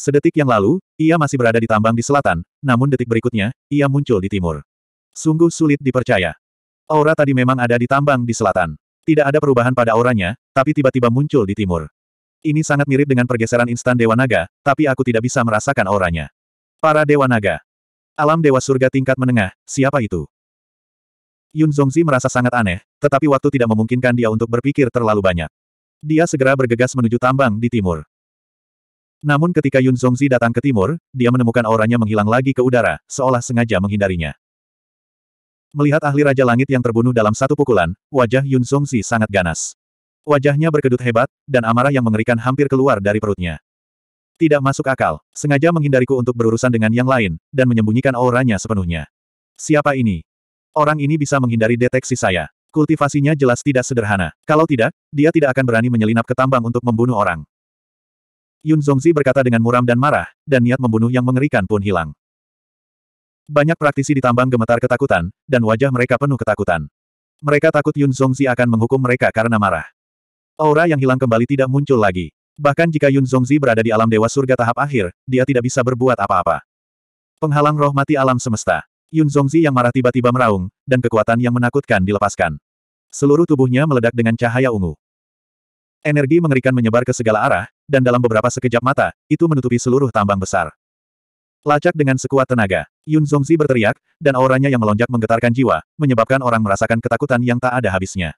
Sedetik yang lalu, ia masih berada di tambang di selatan, namun detik berikutnya, ia muncul di timur. Sungguh sulit dipercaya. Aura tadi memang ada di tambang di selatan. Tidak ada perubahan pada auranya, tapi tiba-tiba muncul di timur. Ini sangat mirip dengan pergeseran instan Dewa Naga, tapi aku tidak bisa merasakan auranya. Para Dewa Naga. Alam Dewa Surga tingkat menengah, siapa itu? Yun Zongzi merasa sangat aneh, tetapi waktu tidak memungkinkan dia untuk berpikir terlalu banyak. Dia segera bergegas menuju tambang di timur. Namun ketika Yun Zongzi datang ke timur, dia menemukan auranya menghilang lagi ke udara, seolah sengaja menghindarinya. Melihat ahli Raja Langit yang terbunuh dalam satu pukulan, wajah Yun Zongzi sangat ganas. Wajahnya berkedut hebat, dan amarah yang mengerikan hampir keluar dari perutnya. Tidak masuk akal, sengaja menghindariku untuk berurusan dengan yang lain, dan menyembunyikan auranya sepenuhnya. Siapa ini? Orang ini bisa menghindari deteksi saya. Kultivasinya jelas tidak sederhana. Kalau tidak, dia tidak akan berani menyelinap ke tambang untuk membunuh orang. Yun Zongzi berkata dengan muram dan marah, dan niat membunuh yang mengerikan pun hilang. Banyak praktisi ditambang gemetar ketakutan, dan wajah mereka penuh ketakutan. Mereka takut Yun Zongzi akan menghukum mereka karena marah. Aura yang hilang kembali tidak muncul lagi. Bahkan jika Yun Zongzi berada di alam dewa surga tahap akhir, dia tidak bisa berbuat apa-apa. Penghalang roh mati alam semesta. Yun Zongzi yang marah tiba-tiba meraung, dan kekuatan yang menakutkan dilepaskan. Seluruh tubuhnya meledak dengan cahaya ungu. Energi mengerikan menyebar ke segala arah, dan dalam beberapa sekejap mata, itu menutupi seluruh tambang besar. Lacak dengan sekuat tenaga, Yun Zongzi berteriak, dan auranya yang melonjak menggetarkan jiwa, menyebabkan orang merasakan ketakutan yang tak ada habisnya.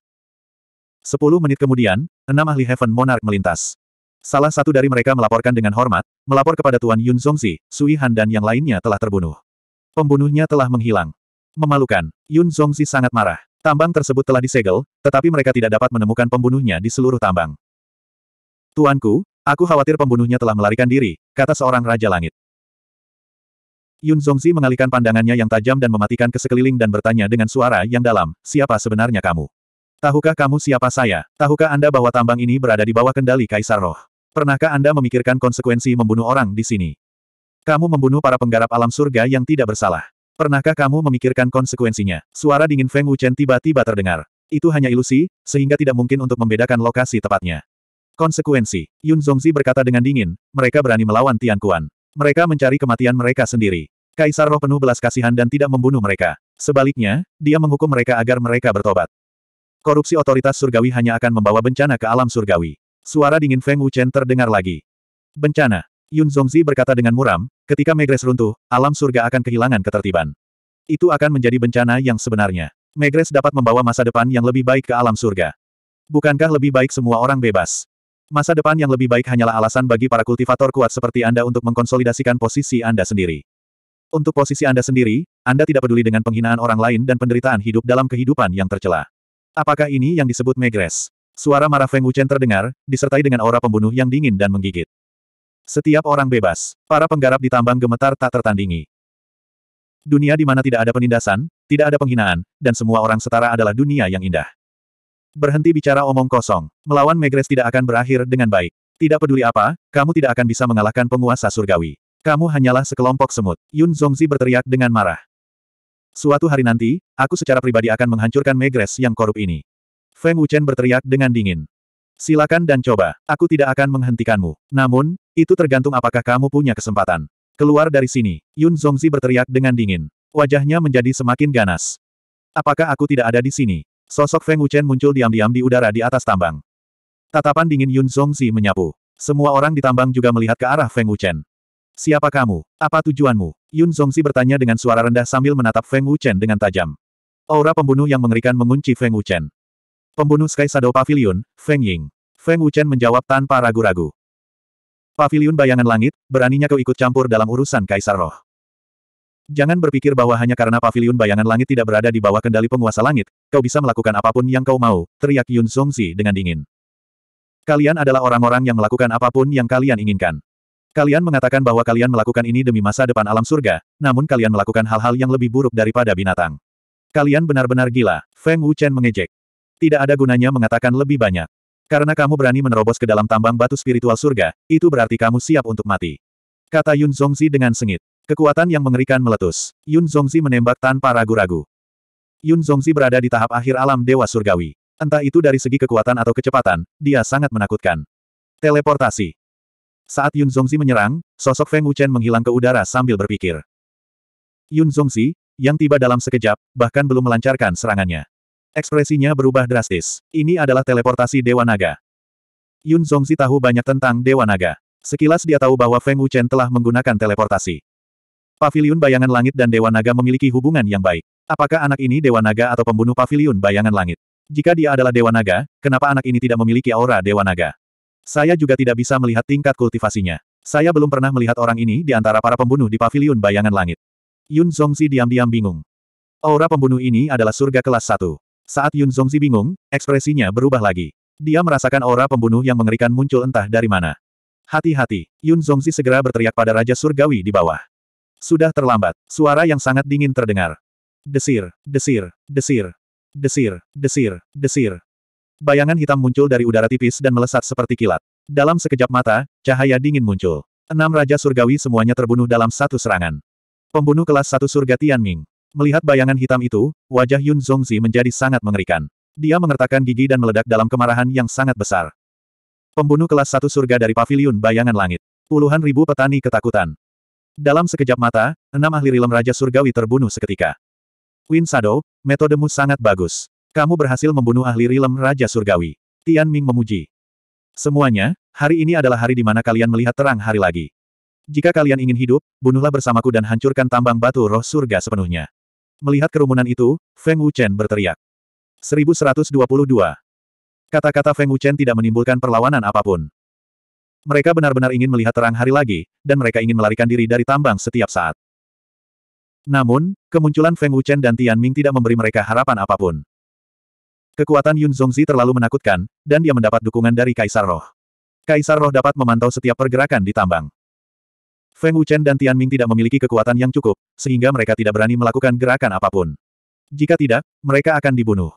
Sepuluh menit kemudian, enam ahli Heaven Monarch melintas. Salah satu dari mereka melaporkan dengan hormat, melapor kepada Tuan Yun Zongzi, Sui Han dan yang lainnya telah terbunuh. Pembunuhnya telah menghilang. Memalukan, Yun Zongzi sangat marah. Tambang tersebut telah disegel, tetapi mereka tidak dapat menemukan pembunuhnya di seluruh tambang. Tuanku, Aku khawatir pembunuhnya telah melarikan diri, kata seorang Raja Langit. Yun Zongzi mengalihkan pandangannya yang tajam dan mematikan ke sekeliling dan bertanya dengan suara yang dalam, siapa sebenarnya kamu? Tahukah kamu siapa saya? Tahukah Anda bahwa tambang ini berada di bawah kendali Kaisar Roh? Pernahkah Anda memikirkan konsekuensi membunuh orang di sini? Kamu membunuh para penggarap alam surga yang tidak bersalah. Pernahkah kamu memikirkan konsekuensinya? Suara dingin Feng Wuchen tiba-tiba terdengar. Itu hanya ilusi, sehingga tidak mungkin untuk membedakan lokasi tepatnya. Konsekuensi, Yun Zongzi berkata dengan dingin, mereka berani melawan Tian Kuan. Mereka mencari kematian mereka sendiri. Kaisar roh penuh belas kasihan dan tidak membunuh mereka. Sebaliknya, dia menghukum mereka agar mereka bertobat. Korupsi otoritas surgawi hanya akan membawa bencana ke alam surgawi. Suara dingin Feng Wuchen terdengar lagi. Bencana. Yun Zongzi berkata dengan muram, ketika Megres runtuh, alam surga akan kehilangan ketertiban. Itu akan menjadi bencana yang sebenarnya. Megres dapat membawa masa depan yang lebih baik ke alam surga. Bukankah lebih baik semua orang bebas? Masa depan yang lebih baik hanyalah alasan bagi para kultivator kuat seperti Anda untuk mengkonsolidasikan posisi Anda sendiri. Untuk posisi Anda sendiri, Anda tidak peduli dengan penghinaan orang lain dan penderitaan hidup dalam kehidupan yang tercela. Apakah ini yang disebut megres? Suara marah Feng Wuchen terdengar, disertai dengan aura pembunuh yang dingin dan menggigit. Setiap orang bebas, para penggarap di tambang gemetar tak tertandingi. Dunia di mana tidak ada penindasan, tidak ada penghinaan, dan semua orang setara adalah dunia yang indah. Berhenti bicara omong kosong. Melawan Megres tidak akan berakhir dengan baik. Tidak peduli apa, kamu tidak akan bisa mengalahkan penguasa surgawi. Kamu hanyalah sekelompok semut. Yun Zongzi berteriak dengan marah. Suatu hari nanti, aku secara pribadi akan menghancurkan Megres yang korup ini. Feng Wuchen berteriak dengan dingin. Silakan dan coba, aku tidak akan menghentikanmu. Namun, itu tergantung apakah kamu punya kesempatan. Keluar dari sini, Yun Zongzi berteriak dengan dingin. Wajahnya menjadi semakin ganas. Apakah aku tidak ada di sini? Sosok Feng Wuchen muncul diam-diam di udara di atas tambang. Tatapan dingin Yun Zongzi menyapu. Semua orang di tambang juga melihat ke arah Feng Wuchen. Siapa kamu? Apa tujuanmu? Yun Zongzi bertanya dengan suara rendah sambil menatap Feng Wuchen dengan tajam. Aura pembunuh yang mengerikan mengunci Feng Wuchen. Pembunuh Sky Shadow Pavilion, Feng Ying. Feng Wuchen menjawab tanpa ragu-ragu. Pavilion bayangan langit, beraninya kau ikut campur dalam urusan Kaisar Roh. Jangan berpikir bahwa hanya karena pavilion bayangan langit tidak berada di bawah kendali penguasa langit, kau bisa melakukan apapun yang kau mau, teriak Yun Songzi dengan dingin. Kalian adalah orang-orang yang melakukan apapun yang kalian inginkan. Kalian mengatakan bahwa kalian melakukan ini demi masa depan alam surga, namun kalian melakukan hal-hal yang lebih buruk daripada binatang. Kalian benar-benar gila, Feng Wuchen mengejek. Tidak ada gunanya mengatakan lebih banyak. Karena kamu berani menerobos ke dalam tambang batu spiritual surga, itu berarti kamu siap untuk mati. Kata Yun Zongzi dengan sengit. Kekuatan yang mengerikan meletus. Yun Zongzi menembak tanpa ragu-ragu. Yun Zongzi berada di tahap akhir alam Dewa Surgawi. Entah itu dari segi kekuatan atau kecepatan, dia sangat menakutkan. Teleportasi. Saat Yun Zongzi menyerang, sosok Feng Wuchen menghilang ke udara sambil berpikir. Yun Zongzi, yang tiba dalam sekejap, bahkan belum melancarkan serangannya. Ekspresinya berubah drastis. Ini adalah teleportasi Dewa Naga. Yun Zongzi tahu banyak tentang Dewa Naga. Sekilas dia tahu bahwa Feng Wuchen telah menggunakan teleportasi. Pavilion Bayangan Langit dan Dewa Naga memiliki hubungan yang baik. Apakah anak ini Dewa Naga atau pembunuh Pavilion Bayangan Langit? Jika dia adalah Dewa Naga, kenapa anak ini tidak memiliki aura Dewa Naga? Saya juga tidak bisa melihat tingkat kultivasinya. Saya belum pernah melihat orang ini di antara para pembunuh di Pavilion Bayangan Langit. Yun Zongzi diam-diam bingung. Aura pembunuh ini adalah surga kelas 1. Saat Yun Zongzi bingung, ekspresinya berubah lagi. Dia merasakan aura pembunuh yang mengerikan muncul entah dari mana. Hati-hati, Yun Zongzi segera berteriak pada Raja Surgawi di bawah. Sudah terlambat. Suara yang sangat dingin terdengar. Desir, desir, desir, desir, desir, desir. Bayangan hitam muncul dari udara tipis dan melesat seperti kilat. Dalam sekejap mata, cahaya dingin muncul. Enam Raja Surgawi semuanya terbunuh dalam satu serangan. Pembunuh kelas satu surga Tianming. Melihat bayangan hitam itu, wajah Yun Zongzi menjadi sangat mengerikan. Dia mengertakkan gigi dan meledak dalam kemarahan yang sangat besar. Pembunuh kelas satu surga dari paviliun bayangan langit. Puluhan ribu petani ketakutan. Dalam sekejap mata, enam ahli rilem Raja Surgawi terbunuh seketika. Win Shadow, metodemu sangat bagus. Kamu berhasil membunuh ahli rilem Raja Surgawi. Tian Ming memuji. Semuanya, hari ini adalah hari di mana kalian melihat terang hari lagi. Jika kalian ingin hidup, bunuhlah bersamaku dan hancurkan tambang batu roh surga sepenuhnya. Melihat kerumunan itu, Feng Wuchen berteriak. 1122. Kata-kata Feng Wuchen tidak menimbulkan perlawanan apapun. Mereka benar-benar ingin melihat terang hari lagi, dan mereka ingin melarikan diri dari tambang setiap saat. Namun, kemunculan Feng Wuchen dan Tian Ming tidak memberi mereka harapan apapun. Kekuatan Yun Zongzi terlalu menakutkan, dan dia mendapat dukungan dari Kaisar Roh. Kaisar Roh dapat memantau setiap pergerakan di tambang. Feng Wuchen dan Tian Ming tidak memiliki kekuatan yang cukup, sehingga mereka tidak berani melakukan gerakan apapun. Jika tidak, mereka akan dibunuh.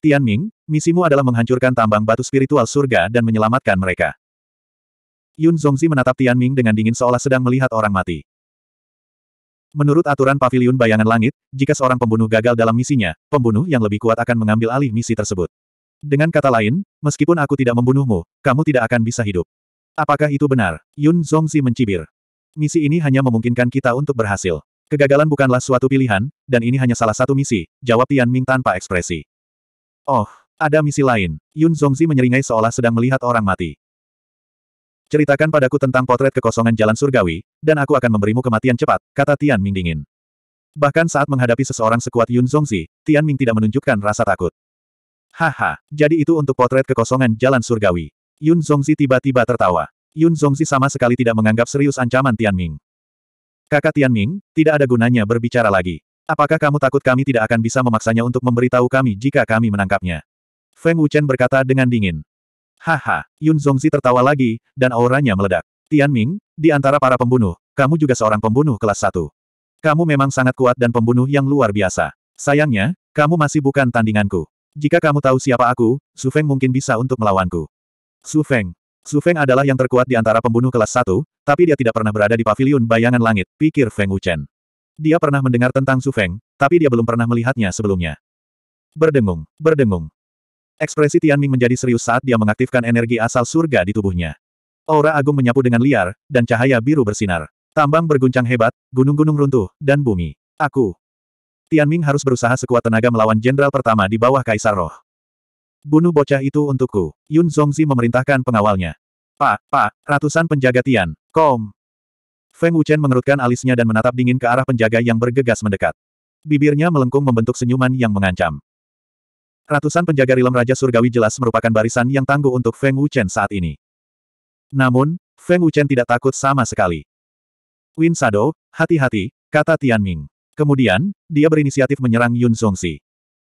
Tian Ming, misimu adalah menghancurkan tambang batu spiritual surga dan menyelamatkan mereka. Yun Zongzi menatap Tian Ming dengan dingin seolah sedang melihat orang mati. Menurut aturan pavilion bayangan langit, jika seorang pembunuh gagal dalam misinya, pembunuh yang lebih kuat akan mengambil alih misi tersebut. Dengan kata lain, meskipun aku tidak membunuhmu, kamu tidak akan bisa hidup. Apakah itu benar? Yun Zongzi mencibir. Misi ini hanya memungkinkan kita untuk berhasil. Kegagalan bukanlah suatu pilihan, dan ini hanya salah satu misi, jawab Tian Ming tanpa ekspresi. Oh, ada misi lain. Yun Zongzi menyeringai seolah sedang melihat orang mati. Ceritakan padaku tentang potret kekosongan jalan surgawi, dan aku akan memberimu kematian cepat, kata Tian Ming dingin. Bahkan saat menghadapi seseorang sekuat Yun Zongzi, Tian Ming tidak menunjukkan rasa takut. Haha, jadi itu untuk potret kekosongan jalan surgawi. Yun Zongzi tiba-tiba tertawa. Yun Zongzi sama sekali tidak menganggap serius ancaman Tian Ming. Kakak Tian Ming, tidak ada gunanya berbicara lagi. Apakah kamu takut kami tidak akan bisa memaksanya untuk memberitahu kami jika kami menangkapnya? Feng Wuchen berkata dengan dingin. Haha, Yun Zongzi tertawa lagi, dan auranya meledak. Tian Ming, di antara para pembunuh, kamu juga seorang pembunuh kelas 1. Kamu memang sangat kuat dan pembunuh yang luar biasa. Sayangnya, kamu masih bukan tandinganku. Jika kamu tahu siapa aku, Su Feng mungkin bisa untuk melawanku. Su Feng. Su Feng adalah yang terkuat di antara pembunuh kelas 1, tapi dia tidak pernah berada di pavilion bayangan langit, pikir Feng Wuchen. Dia pernah mendengar tentang Su Feng, tapi dia belum pernah melihatnya sebelumnya. Berdengung, berdengung. Ekspresi Tianming menjadi serius saat dia mengaktifkan energi asal surga di tubuhnya. Aura agung menyapu dengan liar, dan cahaya biru bersinar. Tambang berguncang hebat, gunung-gunung runtuh, dan bumi. Aku. Tianming harus berusaha sekuat tenaga melawan jenderal pertama di bawah Kaisar Roh. Bunuh bocah itu untukku. Yun Zongzi memerintahkan pengawalnya. Pak, pak, ratusan penjaga Tian, kom. Feng Wuchen mengerutkan alisnya dan menatap dingin ke arah penjaga yang bergegas mendekat. Bibirnya melengkung membentuk senyuman yang mengancam. Ratusan penjaga rilem Raja Surgawi jelas merupakan barisan yang tangguh untuk Feng Wuchen saat ini. Namun, Feng Wuchen tidak takut sama sekali. Win Sado, hati-hati, kata Tian Ming. Kemudian, dia berinisiatif menyerang Yun Zongxi.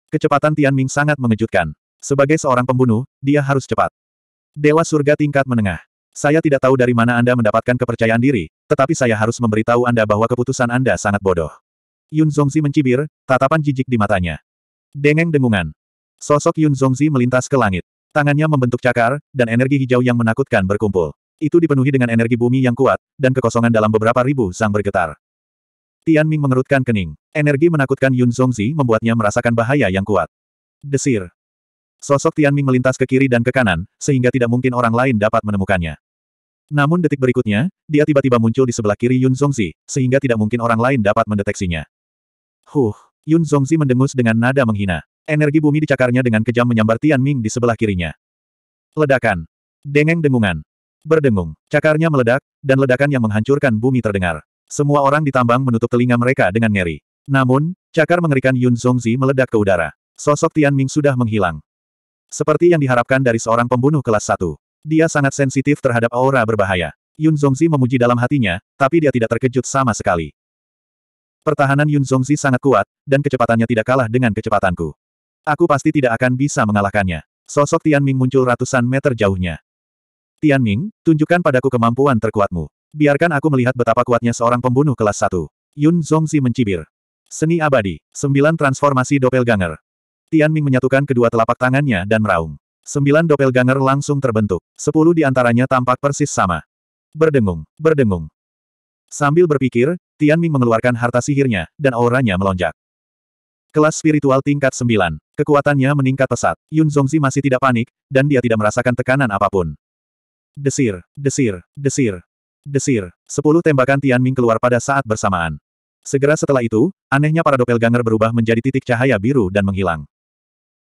Kecepatan Tian Ming sangat mengejutkan. Sebagai seorang pembunuh, dia harus cepat. Dewa surga tingkat menengah. Saya tidak tahu dari mana Anda mendapatkan kepercayaan diri, tetapi saya harus memberitahu Anda bahwa keputusan Anda sangat bodoh. Yun Zongzi mencibir, tatapan jijik di matanya. Dengeng dengungan. Sosok Yun Zongzi melintas ke langit. Tangannya membentuk cakar, dan energi hijau yang menakutkan berkumpul. Itu dipenuhi dengan energi bumi yang kuat, dan kekosongan dalam beberapa ribu sang bergetar. Tian Ming mengerutkan kening. Energi menakutkan Yun Zongzi membuatnya merasakan bahaya yang kuat. Desir. Sosok Tian Ming melintas ke kiri dan ke kanan, sehingga tidak mungkin orang lain dapat menemukannya. Namun detik berikutnya, dia tiba-tiba muncul di sebelah kiri Yun Zongzi, sehingga tidak mungkin orang lain dapat mendeteksinya. Huh, Yun Zongzi mendengus dengan nada menghina. Energi bumi dicakarnya dengan kejam menyambar Tian Ming di sebelah kirinya. Ledakan. Dengeng dengungan. Berdengung. Cakarnya meledak, dan ledakan yang menghancurkan bumi terdengar. Semua orang di tambang menutup telinga mereka dengan ngeri. Namun, cakar mengerikan Yun Zongzi meledak ke udara. Sosok Tian Ming sudah menghilang. Seperti yang diharapkan dari seorang pembunuh kelas 1. Dia sangat sensitif terhadap aura berbahaya. Yun Zongzi memuji dalam hatinya, tapi dia tidak terkejut sama sekali. Pertahanan Yun Zongzi sangat kuat, dan kecepatannya tidak kalah dengan kecepatanku. Aku pasti tidak akan bisa mengalahkannya. Sosok Tian Ming muncul ratusan meter jauhnya. Tian Ming, tunjukkan padaku kemampuan terkuatmu. Biarkan aku melihat betapa kuatnya seorang pembunuh kelas 1. Yun Zongzi mencibir. Seni abadi, sembilan transformasi doppelganger. Tian Ming menyatukan kedua telapak tangannya dan meraung. Sembilan doppelganger langsung terbentuk. Sepuluh di antaranya tampak persis sama. Berdengung, berdengung. Sambil berpikir, Tian Ming mengeluarkan harta sihirnya, dan auranya melonjak. Kelas spiritual tingkat 9. Kekuatannya meningkat pesat. Yun Zongzi masih tidak panik, dan dia tidak merasakan tekanan apapun. Desir, desir, desir, desir. Sepuluh tembakan Tian Ming keluar pada saat bersamaan. Segera setelah itu, anehnya para doppelganger berubah menjadi titik cahaya biru dan menghilang.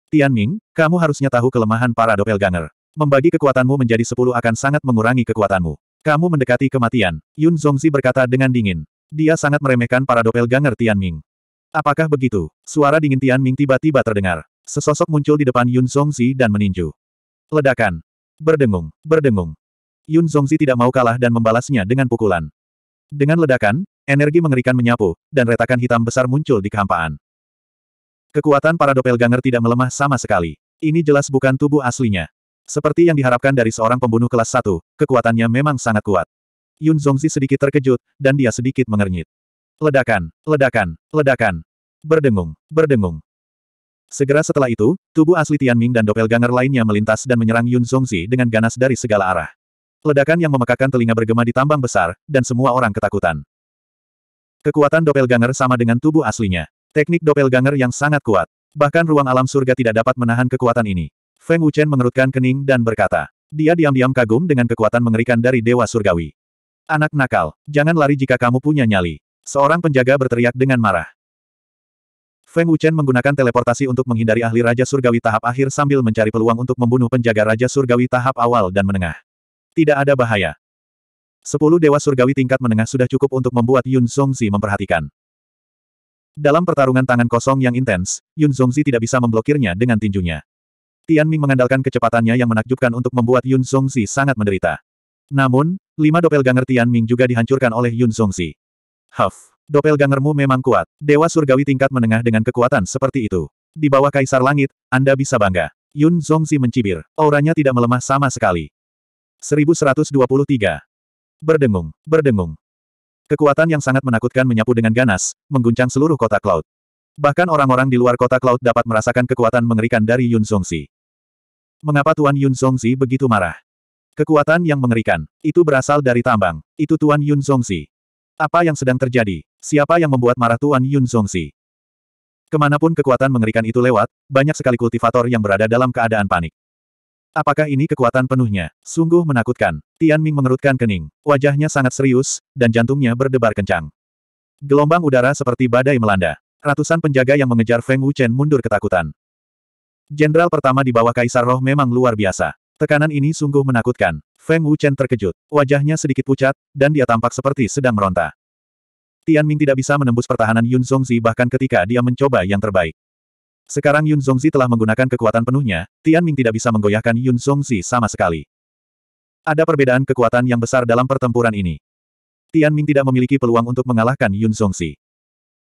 Tian Ming, kamu harusnya tahu kelemahan para doppelganger. Membagi kekuatanmu menjadi sepuluh akan sangat mengurangi kekuatanmu. Kamu mendekati kematian, Yun Zongzi berkata dengan dingin. Dia sangat meremehkan para doppelganger Tian Ming. Apakah begitu? Suara dingin Tian Ming tiba-tiba terdengar. Sesosok muncul di depan Yun Zongzi dan meninju. Ledakan. Berdengung, berdengung. Yun Zongzi tidak mau kalah dan membalasnya dengan pukulan. Dengan ledakan, energi mengerikan menyapu, dan retakan hitam besar muncul di kehampaan. Kekuatan para doppelganger tidak melemah sama sekali. Ini jelas bukan tubuh aslinya. Seperti yang diharapkan dari seorang pembunuh kelas 1, kekuatannya memang sangat kuat. Yun Zongzi sedikit terkejut, dan dia sedikit mengernyit. Ledakan, ledakan, ledakan. Berdengung, berdengung. Segera setelah itu, tubuh asli Tianming dan doppelganger lainnya melintas dan menyerang Yun Zongzi dengan ganas dari segala arah. Ledakan yang memekakan telinga bergema di tambang besar, dan semua orang ketakutan. Kekuatan doppelganger sama dengan tubuh aslinya. Teknik doppelganger yang sangat kuat. Bahkan ruang alam surga tidak dapat menahan kekuatan ini. Feng Wuchen mengerutkan kening dan berkata. Dia diam-diam kagum dengan kekuatan mengerikan dari Dewa Surgawi. Anak nakal, jangan lari jika kamu punya nyali. Seorang penjaga berteriak dengan marah. Feng Wuchen menggunakan teleportasi untuk menghindari ahli Raja Surgawi tahap akhir sambil mencari peluang untuk membunuh penjaga Raja Surgawi tahap awal dan menengah. Tidak ada bahaya. Sepuluh Dewa Surgawi tingkat menengah sudah cukup untuk membuat Yun Songzi memperhatikan. Dalam pertarungan tangan kosong yang intens, Yun Zongzi tidak bisa memblokirnya dengan tinjunya. Tian Ming mengandalkan kecepatannya yang menakjubkan untuk membuat Yun Zongzi sangat menderita. Namun, lima doppelganger Tian Ming juga dihancurkan oleh Yun Zongzi. Huff. Doppelgangermu memang kuat. Dewa surgawi tingkat menengah dengan kekuatan seperti itu. Di bawah kaisar langit, Anda bisa bangga. Yun Zongzi mencibir. Auranya tidak melemah sama sekali. 1123. Berdengung, berdengung. Kekuatan yang sangat menakutkan menyapu dengan ganas, mengguncang seluruh kota Cloud. Bahkan orang-orang di luar kota Cloud dapat merasakan kekuatan mengerikan dari Yun Zongzi. Mengapa Tuan Yun Zongzi begitu marah? Kekuatan yang mengerikan, itu berasal dari tambang, itu Tuan Yun Zongzi. Apa yang sedang terjadi? Siapa yang membuat marah Tuan Yun Zongxi? Kemanapun kekuatan mengerikan itu lewat, banyak sekali kultivator yang berada dalam keadaan panik. Apakah ini kekuatan penuhnya? Sungguh menakutkan. Tian Ming mengerutkan kening. Wajahnya sangat serius, dan jantungnya berdebar kencang. Gelombang udara seperti badai melanda. Ratusan penjaga yang mengejar Feng Wuchen mundur ketakutan. Jenderal pertama di bawah Kaisar Roh memang luar biasa. Tekanan ini sungguh menakutkan. Feng Wuchen terkejut. Wajahnya sedikit pucat, dan dia tampak seperti sedang meronta. Tian Ming tidak bisa menembus pertahanan Yun Zongzi bahkan ketika dia mencoba yang terbaik. Sekarang Yun Zongzi telah menggunakan kekuatan penuhnya, Tian Ming tidak bisa menggoyahkan Yun Zongzi sama sekali. Ada perbedaan kekuatan yang besar dalam pertempuran ini. Tian Ming tidak memiliki peluang untuk mengalahkan Yun Zongzi.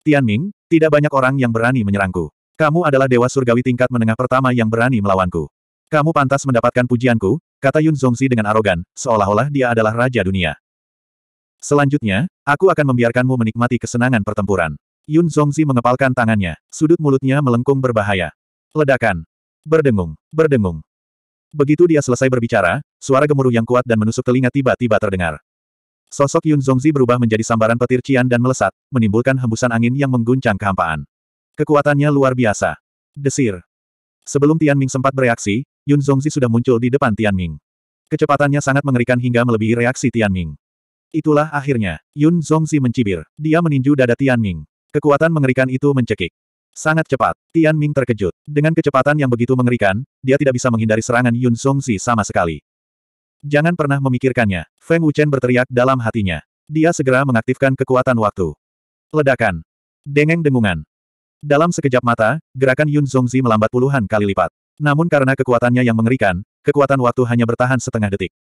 Tian Ming, tidak banyak orang yang berani menyerangku. Kamu adalah dewa surgawi tingkat menengah pertama yang berani melawanku. Kamu pantas mendapatkan pujianku, kata Yun Zongzi dengan arogan, seolah-olah dia adalah raja dunia. Selanjutnya, aku akan membiarkanmu menikmati kesenangan pertempuran. Yun Zongzi mengepalkan tangannya, sudut mulutnya melengkung berbahaya. Ledakan. Berdengung, berdengung. Begitu dia selesai berbicara, suara gemuruh yang kuat dan menusuk telinga tiba-tiba terdengar. Sosok Yun Zongzi berubah menjadi sambaran petir cian dan melesat, menimbulkan hembusan angin yang mengguncang kehampaan. Kekuatannya luar biasa. Desir. Sebelum Tian Ming sempat bereaksi, Yun Zongzi sudah muncul di depan Tian Ming. Kecepatannya sangat mengerikan hingga melebihi reaksi Tian Ming. Itulah akhirnya, Yun Zongzi mencibir. Dia meninju dada Tian Ming. Kekuatan mengerikan itu mencekik. Sangat cepat, Tian Ming terkejut. Dengan kecepatan yang begitu mengerikan, dia tidak bisa menghindari serangan Yun Zongzi sama sekali. Jangan pernah memikirkannya, Feng Wuchen berteriak dalam hatinya. Dia segera mengaktifkan kekuatan waktu. Ledakan. Dengeng dengungan. Dalam sekejap mata, gerakan Yun Zongzi melambat puluhan kali lipat. Namun karena kekuatannya yang mengerikan, kekuatan waktu hanya bertahan setengah detik.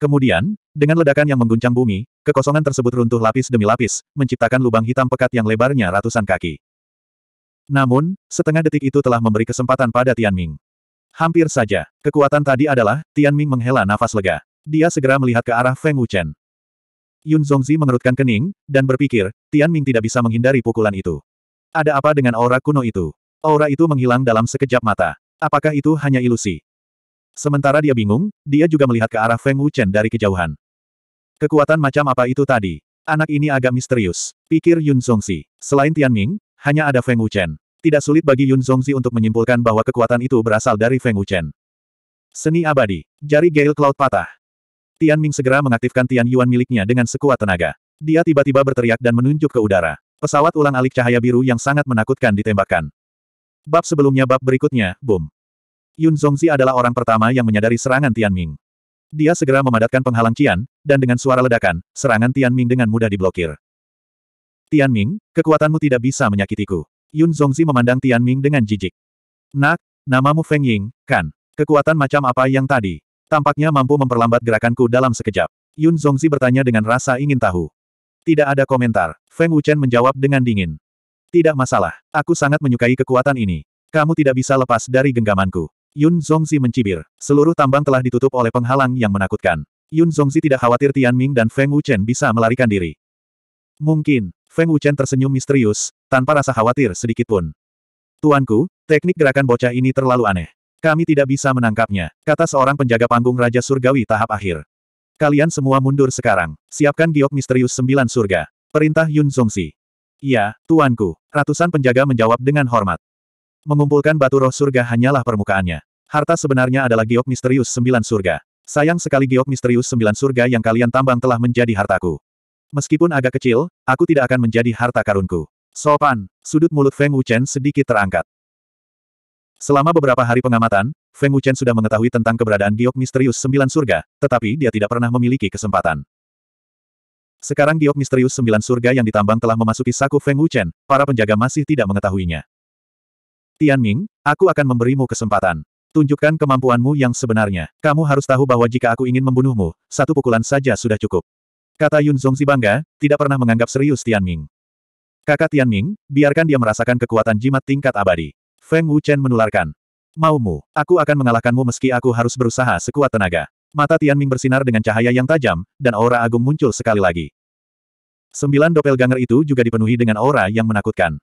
Kemudian, dengan ledakan yang mengguncang bumi, kekosongan tersebut runtuh lapis demi lapis, menciptakan lubang hitam pekat yang lebarnya ratusan kaki. Namun, setengah detik itu telah memberi kesempatan pada Tian Ming. Hampir saja, kekuatan tadi adalah, Tian Ming menghela nafas lega. Dia segera melihat ke arah Feng Wuchen. Yun Zongzi mengerutkan kening, dan berpikir, Tian Ming tidak bisa menghindari pukulan itu. Ada apa dengan aura kuno itu? Aura itu menghilang dalam sekejap mata. Apakah itu hanya ilusi? Sementara dia bingung, dia juga melihat ke arah Feng Wuchen dari kejauhan. Kekuatan macam apa itu tadi? Anak ini agak misterius, pikir Yun Songzi. Selain Tian Ming, hanya ada Feng Wuchen. Tidak sulit bagi Yun Songzi untuk menyimpulkan bahwa kekuatan itu berasal dari Feng Wuchen. Seni abadi, jari Gale Cloud patah. Tian Ming segera mengaktifkan Tian Yuan miliknya dengan sekuat tenaga. Dia tiba-tiba berteriak dan menunjuk ke udara. Pesawat ulang alik cahaya biru yang sangat menakutkan ditembakkan. Bab sebelumnya bab berikutnya, boom. Yun Zongzi adalah orang pertama yang menyadari serangan Tian Ming. Dia segera memadatkan penghalang Qian, dan dengan suara ledakan, serangan Tian Ming dengan mudah diblokir. Tian Ming, kekuatanmu tidak bisa menyakitiku. Yun Zongzi memandang Tian Ming dengan jijik. Nak, namamu Feng Ying, kan? Kekuatan macam apa yang tadi? Tampaknya mampu memperlambat gerakanku dalam sekejap. Yun Zongzi bertanya dengan rasa ingin tahu. Tidak ada komentar. Feng Wuchen menjawab dengan dingin. Tidak masalah. Aku sangat menyukai kekuatan ini. Kamu tidak bisa lepas dari genggamanku. Yun Zhongzi mencibir. Seluruh tambang telah ditutup oleh penghalang yang menakutkan. Yun Zhongzi tidak khawatir Tian Ming dan Feng Wuchen bisa melarikan diri. Mungkin, Feng Wuchen tersenyum misterius, tanpa rasa khawatir sedikit pun. Tuanku, teknik gerakan bocah ini terlalu aneh. Kami tidak bisa menangkapnya, kata seorang penjaga panggung Raja Surgawi tahap akhir. Kalian semua mundur sekarang. Siapkan giok misterius sembilan surga. Perintah Yun Zongxi. Iya, tuanku. Ratusan penjaga menjawab dengan hormat. Mengumpulkan batu roh surga hanyalah permukaannya. Harta sebenarnya adalah giok misterius sembilan surga. Sayang sekali giok misterius sembilan surga yang kalian tambang telah menjadi hartaku. Meskipun agak kecil, aku tidak akan menjadi harta karunku. Sopan, sudut mulut Feng Wuchen sedikit terangkat. Selama beberapa hari pengamatan, Feng Wuchen sudah mengetahui tentang keberadaan giok misterius sembilan surga, tetapi dia tidak pernah memiliki kesempatan. Sekarang giok misterius sembilan surga yang ditambang telah memasuki saku Feng Wuchen, para penjaga masih tidak mengetahuinya. Tian Ming, aku akan memberimu kesempatan. Tunjukkan kemampuanmu yang sebenarnya. Kamu harus tahu bahwa jika aku ingin membunuhmu, satu pukulan saja sudah cukup. Kata Yun Zhongzi bangga, tidak pernah menganggap serius Tian Ming. Kakak Tian Ming, biarkan dia merasakan kekuatan jimat tingkat abadi. Feng Wuchen menularkan. Maumu, aku akan mengalahkanmu meski aku harus berusaha sekuat tenaga. Mata Tianming bersinar dengan cahaya yang tajam, dan aura agung muncul sekali lagi. Sembilan Dopel Ganger itu juga dipenuhi dengan aura yang menakutkan.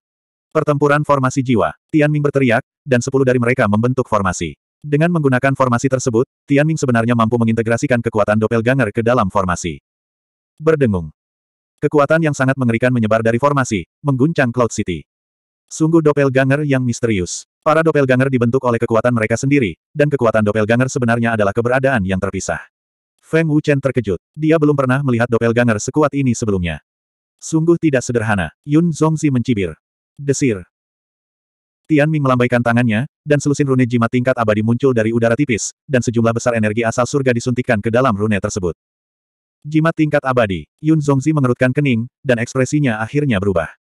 Pertempuran formasi jiwa, Tianming berteriak, dan sepuluh dari mereka membentuk formasi. Dengan menggunakan formasi tersebut, Tianming sebenarnya mampu mengintegrasikan kekuatan Dopel Ganger ke dalam formasi. Berdengung. Kekuatan yang sangat mengerikan menyebar dari formasi, mengguncang Cloud City. Sungguh doppelganger yang misterius. Para doppelganger dibentuk oleh kekuatan mereka sendiri, dan kekuatan doppelganger sebenarnya adalah keberadaan yang terpisah. Feng Wuchen terkejut. Dia belum pernah melihat doppelganger sekuat ini sebelumnya. Sungguh tidak sederhana. Yun Zhongzi mencibir. Desir. Tian Ming melambaikan tangannya, dan selusin rune jimat tingkat abadi muncul dari udara tipis, dan sejumlah besar energi asal surga disuntikkan ke dalam rune tersebut. Jimat tingkat abadi, Yun Zhongzi mengerutkan kening, dan ekspresinya akhirnya berubah.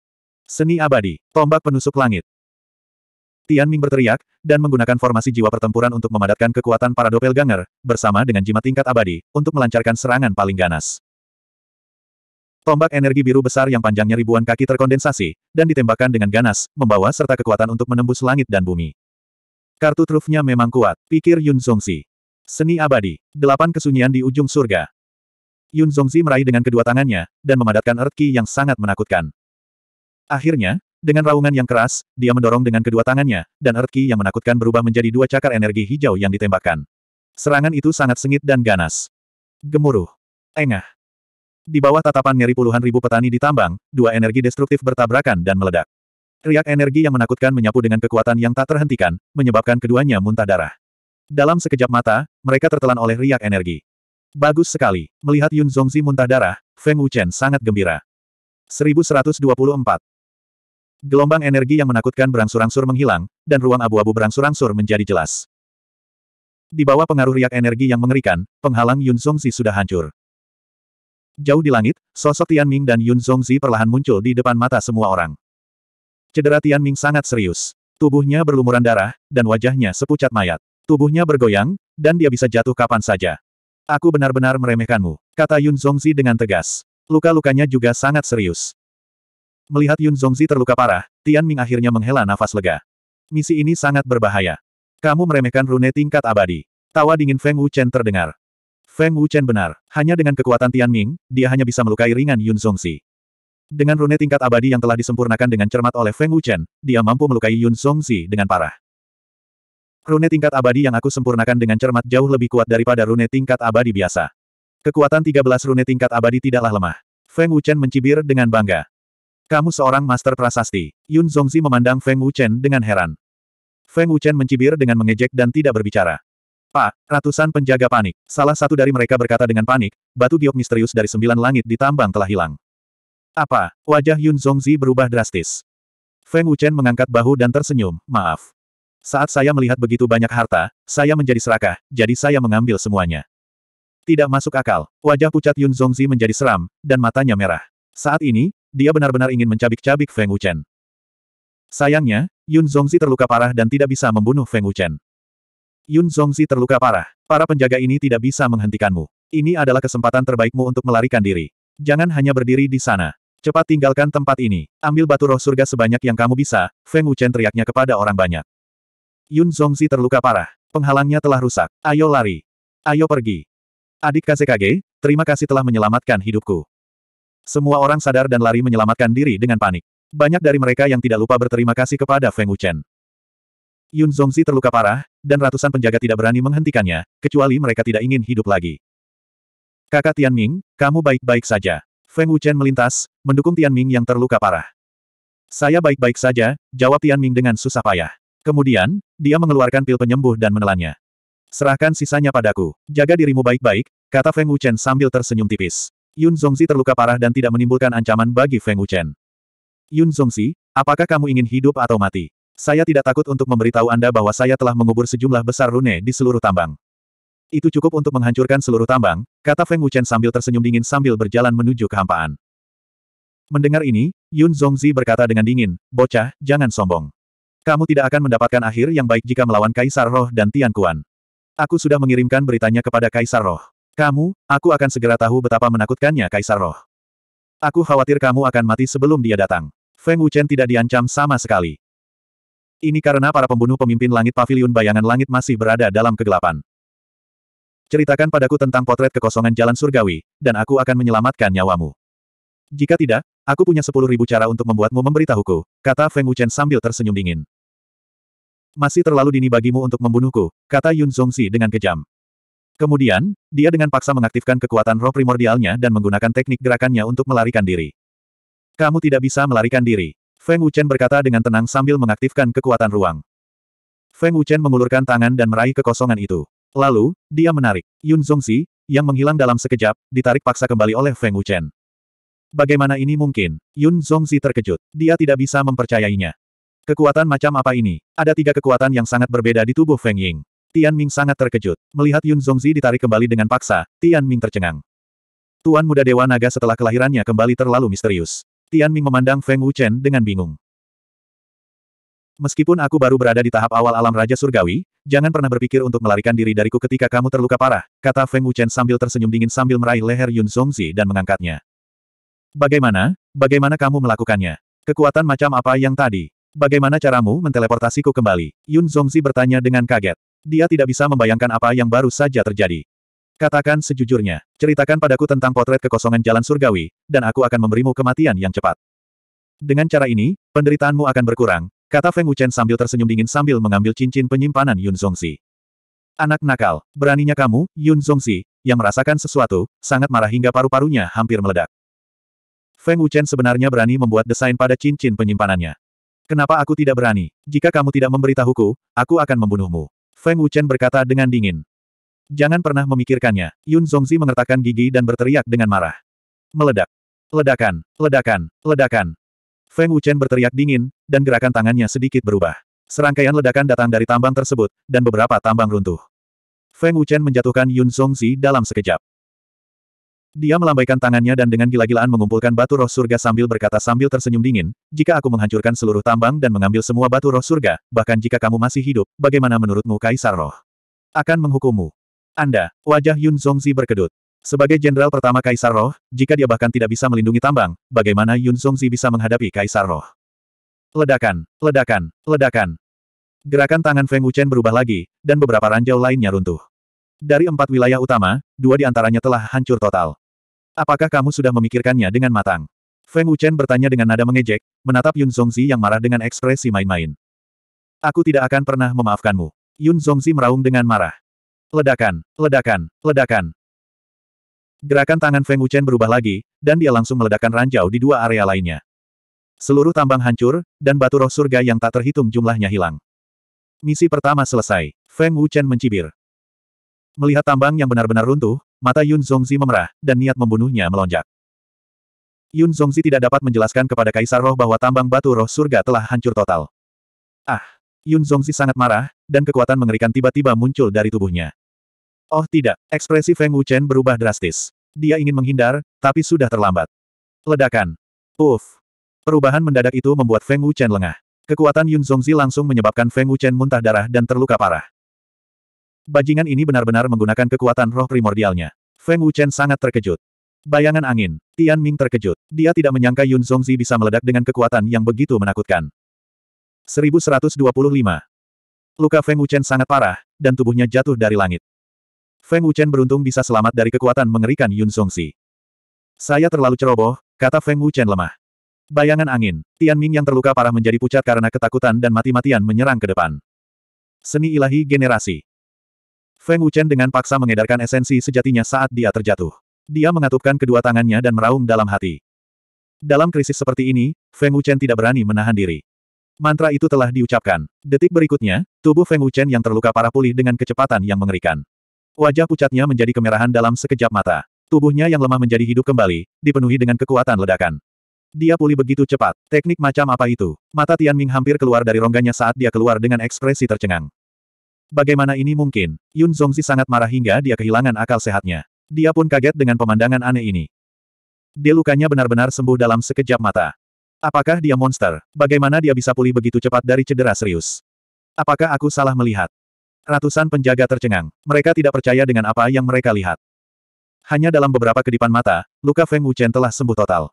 Seni abadi, tombak penusuk langit. Tian Ming berteriak, dan menggunakan formasi jiwa pertempuran untuk memadatkan kekuatan para doppelganger, bersama dengan jimat tingkat abadi, untuk melancarkan serangan paling ganas. Tombak energi biru besar yang panjangnya ribuan kaki terkondensasi, dan ditembakkan dengan ganas, membawa serta kekuatan untuk menembus langit dan bumi. Kartu trufnya memang kuat, pikir Yun Zongzi. Seni abadi, delapan kesunyian di ujung surga. Yun Zongzi meraih dengan kedua tangannya, dan memadatkan Earth Qi yang sangat menakutkan. Akhirnya, dengan raungan yang keras, dia mendorong dengan kedua tangannya, dan Earth yang menakutkan berubah menjadi dua cakar energi hijau yang ditembakkan. Serangan itu sangat sengit dan ganas. Gemuruh. Engah. Di bawah tatapan nyeri puluhan ribu petani ditambang, dua energi destruktif bertabrakan dan meledak. Riak energi yang menakutkan menyapu dengan kekuatan yang tak terhentikan, menyebabkan keduanya muntah darah. Dalam sekejap mata, mereka tertelan oleh riak energi. Bagus sekali, melihat Yun Zongzi muntah darah, Feng Wuchen sangat gembira. 1124 Gelombang energi yang menakutkan berangsur-angsur menghilang, dan ruang abu-abu berangsur-angsur menjadi jelas. Di bawah pengaruh riak energi yang mengerikan, penghalang Yun Zongzi sudah hancur. Jauh di langit, sosok Tian Ming dan Yun Zongzi perlahan muncul di depan mata semua orang. Cedera Tian Ming sangat serius. Tubuhnya berlumuran darah, dan wajahnya sepucat mayat. Tubuhnya bergoyang, dan dia bisa jatuh kapan saja. Aku benar-benar meremehkanmu, kata Yun Zongzi dengan tegas. Luka-lukanya juga sangat serius. Melihat Yun Zongzi terluka parah, Tian Ming akhirnya menghela nafas lega. Misi ini sangat berbahaya. Kamu meremehkan rune tingkat abadi. Tawa dingin Feng Wuchen terdengar. Feng Wuchen benar, hanya dengan kekuatan Tian Ming, dia hanya bisa melukai ringan Yun Zongzi. Dengan rune tingkat abadi yang telah disempurnakan dengan cermat oleh Feng Wuchen, dia mampu melukai Yun Zongzi dengan parah. Rune tingkat abadi yang aku sempurnakan dengan cermat jauh lebih kuat daripada rune tingkat abadi biasa. Kekuatan 13 rune tingkat abadi tidaklah lemah. Feng Wuchen mencibir dengan bangga. Kamu seorang master prasasti. Yun Zongzi memandang Feng Wuchen dengan heran. Feng Wuchen mencibir dengan mengejek dan tidak berbicara. Pak, ratusan penjaga panik. Salah satu dari mereka berkata dengan panik, batu giok misterius dari sembilan langit ditambang telah hilang. Apa? Wajah Yun Zongzi berubah drastis. Feng Wuchen mengangkat bahu dan tersenyum, maaf. Saat saya melihat begitu banyak harta, saya menjadi serakah, jadi saya mengambil semuanya. Tidak masuk akal, wajah pucat Yun Zongzi menjadi seram, dan matanya merah. Saat ini, dia benar-benar ingin mencabik-cabik Feng Wuchen. Sayangnya, Yun Zongzi terluka parah dan tidak bisa membunuh Feng Wuchen. Yun Zongzi terluka parah. Para penjaga ini tidak bisa menghentikanmu. Ini adalah kesempatan terbaikmu untuk melarikan diri. Jangan hanya berdiri di sana. Cepat tinggalkan tempat ini. Ambil batu roh surga sebanyak yang kamu bisa, Feng Wuchen teriaknya kepada orang banyak. Yun Zongzi terluka parah. Penghalangnya telah rusak. Ayo lari. Ayo pergi. Adik Kasekage, terima kasih telah menyelamatkan hidupku. Semua orang sadar dan lari menyelamatkan diri dengan panik. Banyak dari mereka yang tidak lupa berterima kasih kepada Feng Wuchen. Yun Zongzi terluka parah, dan ratusan penjaga tidak berani menghentikannya, kecuali mereka tidak ingin hidup lagi. Kakak Tianming, kamu baik-baik saja. Feng Wuchen melintas, mendukung Tianming yang terluka parah. Saya baik-baik saja, jawab Tianming dengan susah payah. Kemudian, dia mengeluarkan pil penyembuh dan menelannya. Serahkan sisanya padaku. Jaga dirimu baik-baik, kata Feng Wuchen sambil tersenyum tipis. Yun Zongzi terluka parah dan tidak menimbulkan ancaman bagi Feng Wuchen. Yun Zongzi, apakah kamu ingin hidup atau mati? Saya tidak takut untuk memberitahu Anda bahwa saya telah mengubur sejumlah besar rune di seluruh tambang. Itu cukup untuk menghancurkan seluruh tambang, kata Feng Wuchen sambil tersenyum dingin sambil berjalan menuju kehampaan. Mendengar ini, Yun Zongzi berkata dengan dingin, bocah, jangan sombong. Kamu tidak akan mendapatkan akhir yang baik jika melawan Kaisar Roh dan Tian Kuan. Aku sudah mengirimkan beritanya kepada Kaisar Roh. Kamu, aku akan segera tahu betapa menakutkannya Kaisar Roh. Aku khawatir kamu akan mati sebelum dia datang. Feng Wuchen tidak diancam sama sekali. Ini karena para pembunuh pemimpin langit paviliun bayangan langit masih berada dalam kegelapan. Ceritakan padaku tentang potret kekosongan jalan surgawi, dan aku akan menyelamatkan nyawamu. Jika tidak, aku punya sepuluh ribu cara untuk membuatmu memberitahuku, kata Feng Wuchen sambil tersenyum dingin. Masih terlalu dini bagimu untuk membunuhku, kata Yun Zongzi dengan kejam. Kemudian, dia dengan paksa mengaktifkan kekuatan roh primordialnya dan menggunakan teknik gerakannya untuk melarikan diri. Kamu tidak bisa melarikan diri. Feng Wuchen berkata dengan tenang sambil mengaktifkan kekuatan ruang. Feng Wuchen mengulurkan tangan dan meraih kekosongan itu. Lalu, dia menarik. Yun Zongzi, yang menghilang dalam sekejap, ditarik paksa kembali oleh Feng Wuchen. Bagaimana ini mungkin? Yun Zongzi terkejut. Dia tidak bisa mempercayainya. Kekuatan macam apa ini? Ada tiga kekuatan yang sangat berbeda di tubuh Feng Ying. Tian Ming sangat terkejut. Melihat Yun Zongzi ditarik kembali dengan paksa, Tian Ming tercengang. Tuan muda Dewa Naga setelah kelahirannya kembali terlalu misterius. Tian Ming memandang Feng Wuchen dengan bingung. Meskipun aku baru berada di tahap awal alam Raja Surgawi, jangan pernah berpikir untuk melarikan diri dariku ketika kamu terluka parah, kata Feng Wuchen sambil tersenyum dingin sambil meraih leher Yun Zongzi dan mengangkatnya. Bagaimana? Bagaimana kamu melakukannya? Kekuatan macam apa yang tadi? Bagaimana caramu menteleportasiku kembali? Yun Zongzi bertanya dengan kaget. Dia tidak bisa membayangkan apa yang baru saja terjadi. Katakan sejujurnya, ceritakan padaku tentang potret kekosongan jalan surgawi, dan aku akan memberimu kematian yang cepat. Dengan cara ini, penderitaanmu akan berkurang, kata Feng Wuchen sambil tersenyum dingin sambil mengambil cincin penyimpanan Yun Zongxi. Anak nakal, beraninya kamu, Yun Zongxi, yang merasakan sesuatu, sangat marah hingga paru-parunya hampir meledak. Feng Wuchen sebenarnya berani membuat desain pada cincin penyimpanannya. Kenapa aku tidak berani? Jika kamu tidak memberitahuku, aku akan membunuhmu. Feng Wuchen berkata dengan dingin. Jangan pernah memikirkannya. Yun Zongzi mengertakkan gigi dan berteriak dengan marah. Meledak. Ledakan, ledakan, ledakan. Feng Wuchen berteriak dingin, dan gerakan tangannya sedikit berubah. Serangkaian ledakan datang dari tambang tersebut, dan beberapa tambang runtuh. Feng Wuchen menjatuhkan Yun Zongzi dalam sekejap. Dia melambaikan tangannya dan dengan gila-gilaan mengumpulkan batu roh surga sambil berkata sambil tersenyum dingin, jika aku menghancurkan seluruh tambang dan mengambil semua batu roh surga, bahkan jika kamu masih hidup, bagaimana menurutmu Kaisar Roh? Akan menghukummu. Anda, wajah Yun Zongzi berkedut. Sebagai jenderal pertama Kaisar Roh, jika dia bahkan tidak bisa melindungi tambang, bagaimana Yun Zongzi bisa menghadapi Kaisar Roh? Ledakan, ledakan, ledakan. Gerakan tangan Feng Wuchen berubah lagi, dan beberapa ranjau lainnya runtuh. Dari empat wilayah utama, dua di antaranya telah hancur total. Apakah kamu sudah memikirkannya dengan matang? Feng Wuchen bertanya dengan nada mengejek, menatap Yun Zhongzi yang marah dengan ekspresi main-main. Aku tidak akan pernah memaafkanmu. Yun Zhongzi meraung dengan marah. Ledakan, ledakan, ledakan. Gerakan tangan Feng Wuchen berubah lagi, dan dia langsung meledakkan ranjau di dua area lainnya. Seluruh tambang hancur, dan batu roh surga yang tak terhitung jumlahnya hilang. Misi pertama selesai. Feng Wuchen mencibir. Melihat tambang yang benar-benar runtuh, mata Yun Zongzi memerah, dan niat membunuhnya melonjak. Yun Zongzi tidak dapat menjelaskan kepada Kaisar Roh bahwa tambang batu roh surga telah hancur total. Ah! Yun Zongzi sangat marah, dan kekuatan mengerikan tiba-tiba muncul dari tubuhnya. Oh tidak, ekspresi Feng Wuchen berubah drastis. Dia ingin menghindar, tapi sudah terlambat. Ledakan. Uff. Perubahan mendadak itu membuat Feng Wuchen lengah. Kekuatan Yun Zongzi langsung menyebabkan Feng Wuchen muntah darah dan terluka parah. Bajingan ini benar-benar menggunakan kekuatan roh primordialnya. Feng Wuchen sangat terkejut. Bayangan angin. Tian Ming terkejut. Dia tidak menyangka Yun Zongzi bisa meledak dengan kekuatan yang begitu menakutkan. 1125. Luka Feng Wuchen sangat parah, dan tubuhnya jatuh dari langit. Feng Wuchen beruntung bisa selamat dari kekuatan mengerikan Yun Zongzi. Saya terlalu ceroboh, kata Feng Wuchen lemah. Bayangan angin, Tian Ming yang terluka parah menjadi pucat karena ketakutan dan mati-matian menyerang ke depan. Seni ilahi generasi. Feng Wuchen dengan paksa mengedarkan esensi sejatinya saat dia terjatuh. Dia mengatupkan kedua tangannya dan meraung dalam hati. Dalam krisis seperti ini, Feng Wuchen tidak berani menahan diri. Mantra itu telah diucapkan. Detik berikutnya, tubuh Feng Wuchen yang terluka parah pulih dengan kecepatan yang mengerikan. Wajah pucatnya menjadi kemerahan dalam sekejap mata. Tubuhnya yang lemah menjadi hidup kembali, dipenuhi dengan kekuatan ledakan. Dia pulih begitu cepat. Teknik macam apa itu? Mata Tian Ming hampir keluar dari rongganya saat dia keluar dengan ekspresi tercengang. Bagaimana ini mungkin? Yun Zongzi sangat marah hingga dia kehilangan akal sehatnya. Dia pun kaget dengan pemandangan aneh ini. Dia Lukanya benar-benar sembuh dalam sekejap mata. Apakah dia monster? Bagaimana dia bisa pulih begitu cepat dari cedera serius? Apakah aku salah melihat? Ratusan penjaga tercengang. Mereka tidak percaya dengan apa yang mereka lihat. Hanya dalam beberapa kedipan mata, luka Feng Wuchen telah sembuh total.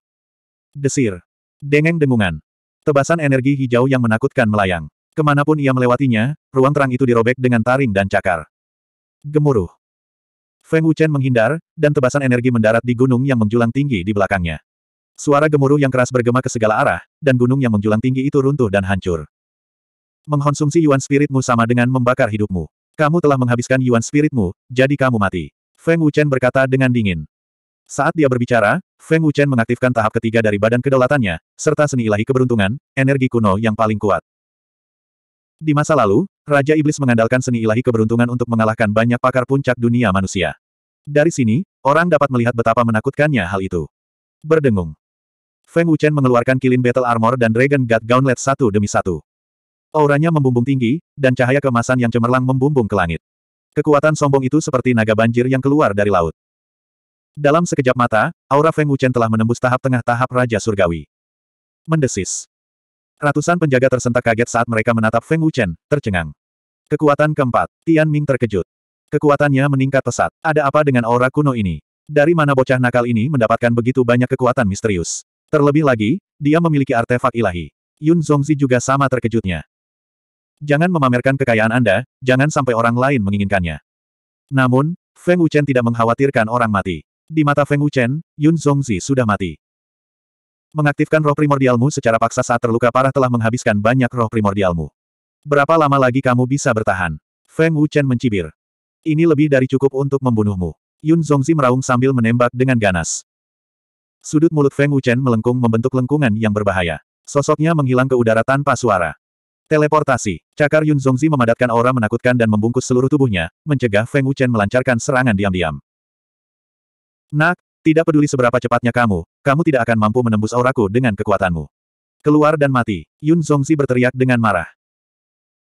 Desir. Dengeng dengungan. Tebasan energi hijau yang menakutkan melayang. Kemanapun ia melewatinya, ruang terang itu dirobek dengan taring dan cakar. Gemuruh. Feng Wuchen menghindar, dan tebasan energi mendarat di gunung yang menjulang tinggi di belakangnya. Suara gemuruh yang keras bergema ke segala arah, dan gunung yang menjulang tinggi itu runtuh dan hancur. Mengkonsumsi yuan spiritmu sama dengan membakar hidupmu. Kamu telah menghabiskan yuan spiritmu, jadi kamu mati. Feng Wuchen berkata dengan dingin. Saat dia berbicara, Feng Wuchen mengaktifkan tahap ketiga dari badan kedaulatannya, serta seni ilahi keberuntungan, energi kuno yang paling kuat. Di masa lalu, Raja Iblis mengandalkan seni ilahi keberuntungan untuk mengalahkan banyak pakar puncak dunia manusia. Dari sini, orang dapat melihat betapa menakutkannya hal itu. Berdengung. Feng Wuchen mengeluarkan kilin Battle Armor dan Dragon God Gauntlet satu demi satu. Auranya membumbung tinggi, dan cahaya kemasan yang cemerlang membumbung ke langit. Kekuatan sombong itu seperti naga banjir yang keluar dari laut. Dalam sekejap mata, aura Feng Wuchen telah menembus tahap tengah tahap Raja Surgawi. Mendesis. Ratusan penjaga tersentak kaget saat mereka menatap Feng Wuchen, tercengang. Kekuatan keempat, Tian Ming terkejut. Kekuatannya meningkat pesat. Ada apa dengan aura kuno ini? Dari mana bocah nakal ini mendapatkan begitu banyak kekuatan misterius? Terlebih lagi, dia memiliki artefak ilahi. Yun Zhongzi juga sama terkejutnya. Jangan memamerkan kekayaan Anda, jangan sampai orang lain menginginkannya. Namun, Feng Wuchen tidak mengkhawatirkan orang mati. Di mata Feng Wuchen, Yun Zhongzi sudah mati. Mengaktifkan roh primordialmu secara paksa saat terluka parah telah menghabiskan banyak roh primordialmu. Berapa lama lagi kamu bisa bertahan? Feng Wuchen mencibir. Ini lebih dari cukup untuk membunuhmu. Yun Zongzi meraung sambil menembak dengan ganas. Sudut mulut Feng Wuchen melengkung membentuk lengkungan yang berbahaya. Sosoknya menghilang ke udara tanpa suara. Teleportasi. Cakar Yun Zongzi memadatkan aura menakutkan dan membungkus seluruh tubuhnya, mencegah Feng Wuchen melancarkan serangan diam-diam. Nak, tidak peduli seberapa cepatnya kamu, kamu tidak akan mampu menembus auraku dengan kekuatanmu. Keluar dan mati, Yun Zongzi berteriak dengan marah.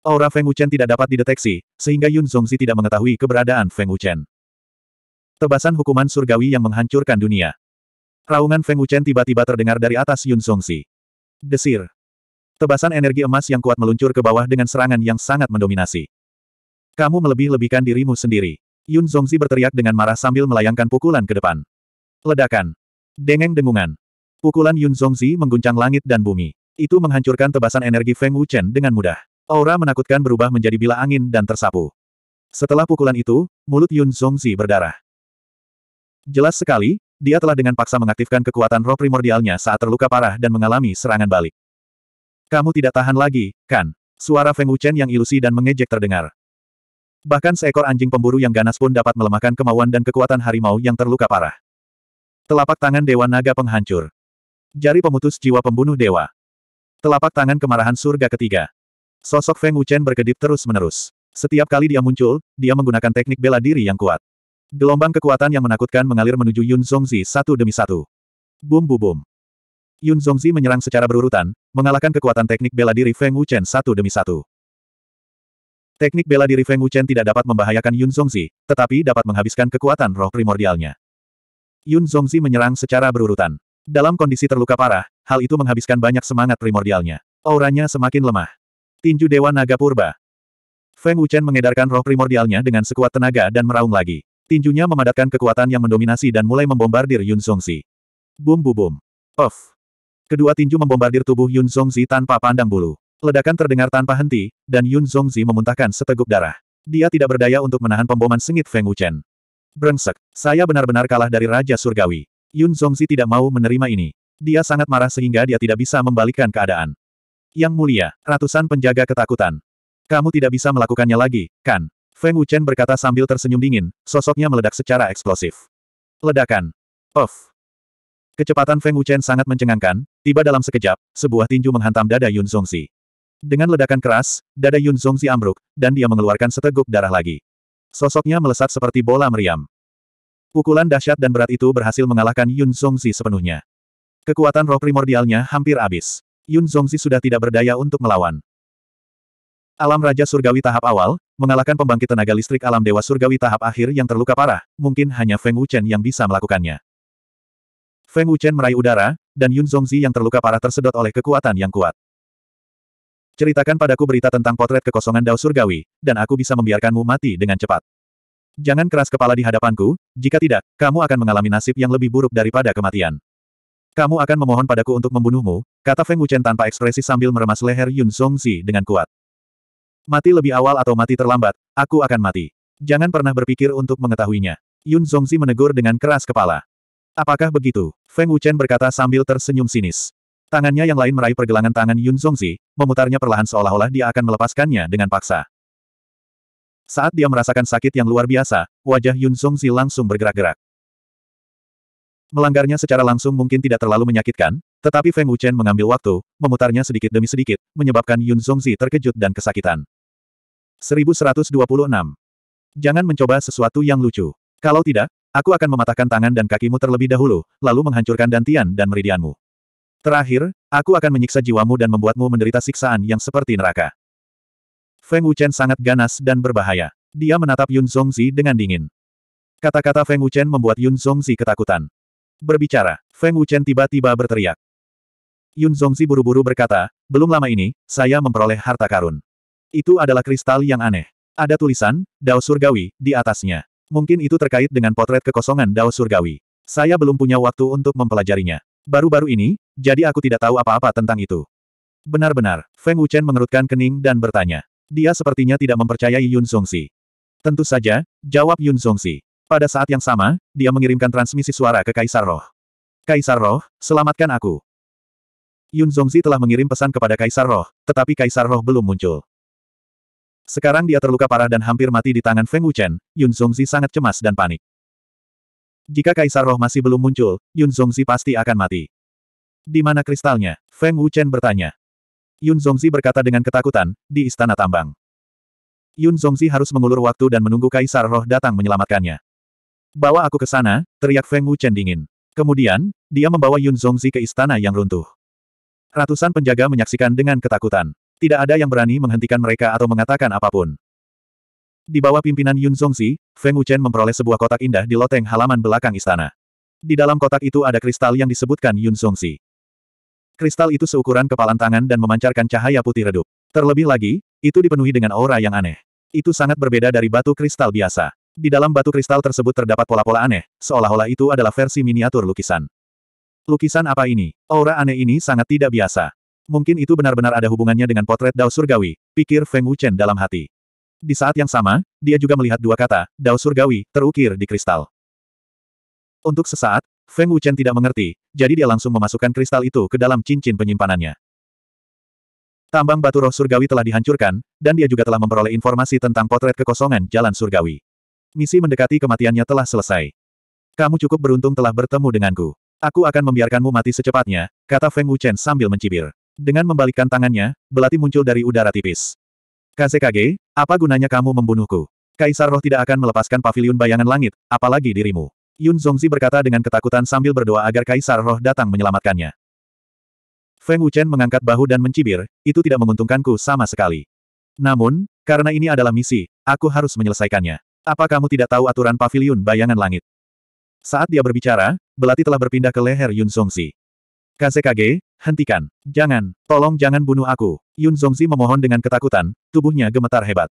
Aura Feng Wuchen tidak dapat dideteksi, sehingga Yun Zongzi tidak mengetahui keberadaan Feng Wuchen. Tebasan hukuman surgawi yang menghancurkan dunia. Raungan Feng Wuchen tiba-tiba terdengar dari atas Yun Zongzi. Desir. Tebasan energi emas yang kuat meluncur ke bawah dengan serangan yang sangat mendominasi. Kamu melebih-lebihkan dirimu sendiri. Yun Zongzi berteriak dengan marah sambil melayangkan pukulan ke depan. Ledakan. Dengeng-dengungan. Pukulan Yun Zongzi mengguncang langit dan bumi. Itu menghancurkan tebasan energi Feng Wuchen dengan mudah. Aura menakutkan berubah menjadi bila angin dan tersapu. Setelah pukulan itu, mulut Yun Zongzi berdarah. Jelas sekali, dia telah dengan paksa mengaktifkan kekuatan roh primordialnya saat terluka parah dan mengalami serangan balik. Kamu tidak tahan lagi, kan? Suara Feng Wuchen yang ilusi dan mengejek terdengar. Bahkan seekor anjing pemburu yang ganas pun dapat melemahkan kemauan dan kekuatan harimau yang terluka parah. Telapak tangan Dewa Naga Penghancur. Jari pemutus jiwa pembunuh dewa. Telapak tangan kemarahan surga ketiga. Sosok Feng Wuchen berkedip terus-menerus. Setiap kali dia muncul, dia menggunakan teknik bela diri yang kuat. Gelombang kekuatan yang menakutkan mengalir menuju Yun Zongzi satu demi satu. Bum bu bum. Yun Zongzi menyerang secara berurutan, mengalahkan kekuatan teknik bela diri Feng Wuchen satu demi satu. Teknik bela diri Feng Wuchen tidak dapat membahayakan Yun Zongzi, tetapi dapat menghabiskan kekuatan roh primordialnya. Yun Zhongzi menyerang secara berurutan. Dalam kondisi terluka parah, hal itu menghabiskan banyak semangat primordialnya. Auranya semakin lemah. Tinju Dewa Naga Purba. Feng Wuchen mengedarkan roh primordialnya dengan sekuat tenaga dan meraung lagi. Tinjunya memadatkan kekuatan yang mendominasi dan mulai membombardir Yun Zhongzi. Bum bum bum. Off. Kedua tinju membombardir tubuh Yun Zhongzi tanpa pandang bulu. Ledakan terdengar tanpa henti, dan Yun Zhongzi memuntahkan seteguk darah. Dia tidak berdaya untuk menahan pemboman sengit Feng Wuchen. Brengsek, saya benar-benar kalah dari Raja Surgawi. Yun Zongzi tidak mau menerima ini. Dia sangat marah sehingga dia tidak bisa membalikkan keadaan. Yang mulia, ratusan penjaga ketakutan. Kamu tidak bisa melakukannya lagi, kan? Feng Wuchen berkata sambil tersenyum dingin, sosoknya meledak secara eksplosif. Ledakan. Of. Kecepatan Feng Wuchen sangat mencengangkan, tiba dalam sekejap, sebuah tinju menghantam dada Yun Zongzi. Dengan ledakan keras, dada Yun Zongzi ambruk, dan dia mengeluarkan seteguk darah lagi. Sosoknya melesat seperti bola meriam. Pukulan dahsyat dan berat itu berhasil mengalahkan Yun Zongzi sepenuhnya. Kekuatan roh primordialnya hampir habis. Yun Zongzi sudah tidak berdaya untuk melawan. Alam Raja Surgawi tahap awal, mengalahkan pembangkit tenaga listrik alam Dewa Surgawi tahap akhir yang terluka parah, mungkin hanya Feng Wuchen yang bisa melakukannya. Feng Wuchen meraih udara, dan Yun Zongzi yang terluka parah tersedot oleh kekuatan yang kuat. Ceritakan padaku berita tentang potret kekosongan Dao Surgawi, dan aku bisa membiarkanmu mati dengan cepat. Jangan keras kepala di hadapanku, jika tidak, kamu akan mengalami nasib yang lebih buruk daripada kematian. Kamu akan memohon padaku untuk membunuhmu, kata Feng Wuchen tanpa ekspresi sambil meremas leher Yun Songzi dengan kuat. Mati lebih awal atau mati terlambat, aku akan mati. Jangan pernah berpikir untuk mengetahuinya. Yun Songzi menegur dengan keras kepala. Apakah begitu? Feng Wuchen berkata sambil tersenyum sinis. Tangannya yang lain meraih pergelangan tangan Yun Zongzi, memutarnya perlahan seolah-olah dia akan melepaskannya dengan paksa. Saat dia merasakan sakit yang luar biasa, wajah Yun Zongzi langsung bergerak-gerak. Melanggarnya secara langsung mungkin tidak terlalu menyakitkan, tetapi Feng Wuchen mengambil waktu, memutarnya sedikit demi sedikit, menyebabkan Yun Zongzi terkejut dan kesakitan. 1126. Jangan mencoba sesuatu yang lucu. Kalau tidak, aku akan mematahkan tangan dan kakimu terlebih dahulu, lalu menghancurkan dantian dan meridianmu. Terakhir, aku akan menyiksa jiwamu dan membuatmu menderita siksaan yang seperti neraka. Feng Wuchen sangat ganas dan berbahaya. Dia menatap Yun Zongzi dengan dingin. Kata-kata Feng Wuchen membuat Yun Zongzi ketakutan. Berbicara, Feng Wuchen tiba-tiba berteriak. Yun Zongzi buru-buru berkata, belum lama ini, saya memperoleh harta karun. Itu adalah kristal yang aneh. Ada tulisan, Dao Surgawi, di atasnya. Mungkin itu terkait dengan potret kekosongan Dao Surgawi. Saya belum punya waktu untuk mempelajarinya. Baru-baru ini, jadi aku tidak tahu apa-apa tentang itu. Benar-benar, Feng Wuchen mengerutkan kening dan bertanya. Dia sepertinya tidak mempercayai Yun Songxi. Tentu saja, jawab Yun Songxi. Pada saat yang sama, dia mengirimkan transmisi suara ke Kaisar Roh. Kaisar Roh, selamatkan aku. Yun Zongzi telah mengirim pesan kepada Kaisar Roh, tetapi Kaisar Roh belum muncul. Sekarang dia terluka parah dan hampir mati di tangan Feng Wuchen, Yun Zongzi sangat cemas dan panik. Jika Kaisar Roh masih belum muncul, Yun Zongzi pasti akan mati. Di mana kristalnya? Feng Wuchen bertanya. Yun Zongzi berkata dengan ketakutan, di istana tambang. Yun Zongzi harus mengulur waktu dan menunggu Kaisar Roh datang menyelamatkannya. Bawa aku ke sana, teriak Feng Wuchen dingin. Kemudian, dia membawa Yun Zongzi ke istana yang runtuh. Ratusan penjaga menyaksikan dengan ketakutan. Tidak ada yang berani menghentikan mereka atau mengatakan apapun. Di bawah pimpinan Yun Zongzi, Feng Wuchen memperoleh sebuah kotak indah di loteng halaman belakang istana. Di dalam kotak itu ada kristal yang disebutkan Yun Zongzi. Kristal itu seukuran kepalan tangan dan memancarkan cahaya putih redup. Terlebih lagi, itu dipenuhi dengan aura yang aneh. Itu sangat berbeda dari batu kristal biasa. Di dalam batu kristal tersebut terdapat pola-pola aneh, seolah-olah itu adalah versi miniatur lukisan. Lukisan apa ini? Aura aneh ini sangat tidak biasa. Mungkin itu benar-benar ada hubungannya dengan potret Dao Surgawi, pikir Feng Wuchen dalam hati. Di saat yang sama, dia juga melihat dua kata, Dao Surgawi, terukir di kristal. Untuk sesaat, Feng Wuchen tidak mengerti, jadi dia langsung memasukkan kristal itu ke dalam cincin penyimpanannya. Tambang batu roh surgawi telah dihancurkan, dan dia juga telah memperoleh informasi tentang potret kekosongan jalan surgawi. Misi mendekati kematiannya telah selesai. Kamu cukup beruntung telah bertemu denganku. Aku akan membiarkanmu mati secepatnya, kata Feng Wuchen sambil mencibir. Dengan membalikkan tangannya, belati muncul dari udara tipis. Kckg, apa gunanya kamu membunuhku? Kaisar roh tidak akan melepaskan pavilion bayangan langit, apalagi dirimu. Yun Zongzi berkata dengan ketakutan sambil berdoa agar Kaisar Roh datang menyelamatkannya. Feng Wuchen mengangkat bahu dan mencibir, itu tidak menguntungkanku sama sekali. Namun, karena ini adalah misi, aku harus menyelesaikannya. Apa kamu tidak tahu aturan pavilion bayangan langit? Saat dia berbicara, belati telah berpindah ke leher Yun Zongzi. KCKG, hentikan. Jangan, tolong jangan bunuh aku. Yun Zongzi memohon dengan ketakutan, tubuhnya gemetar hebat.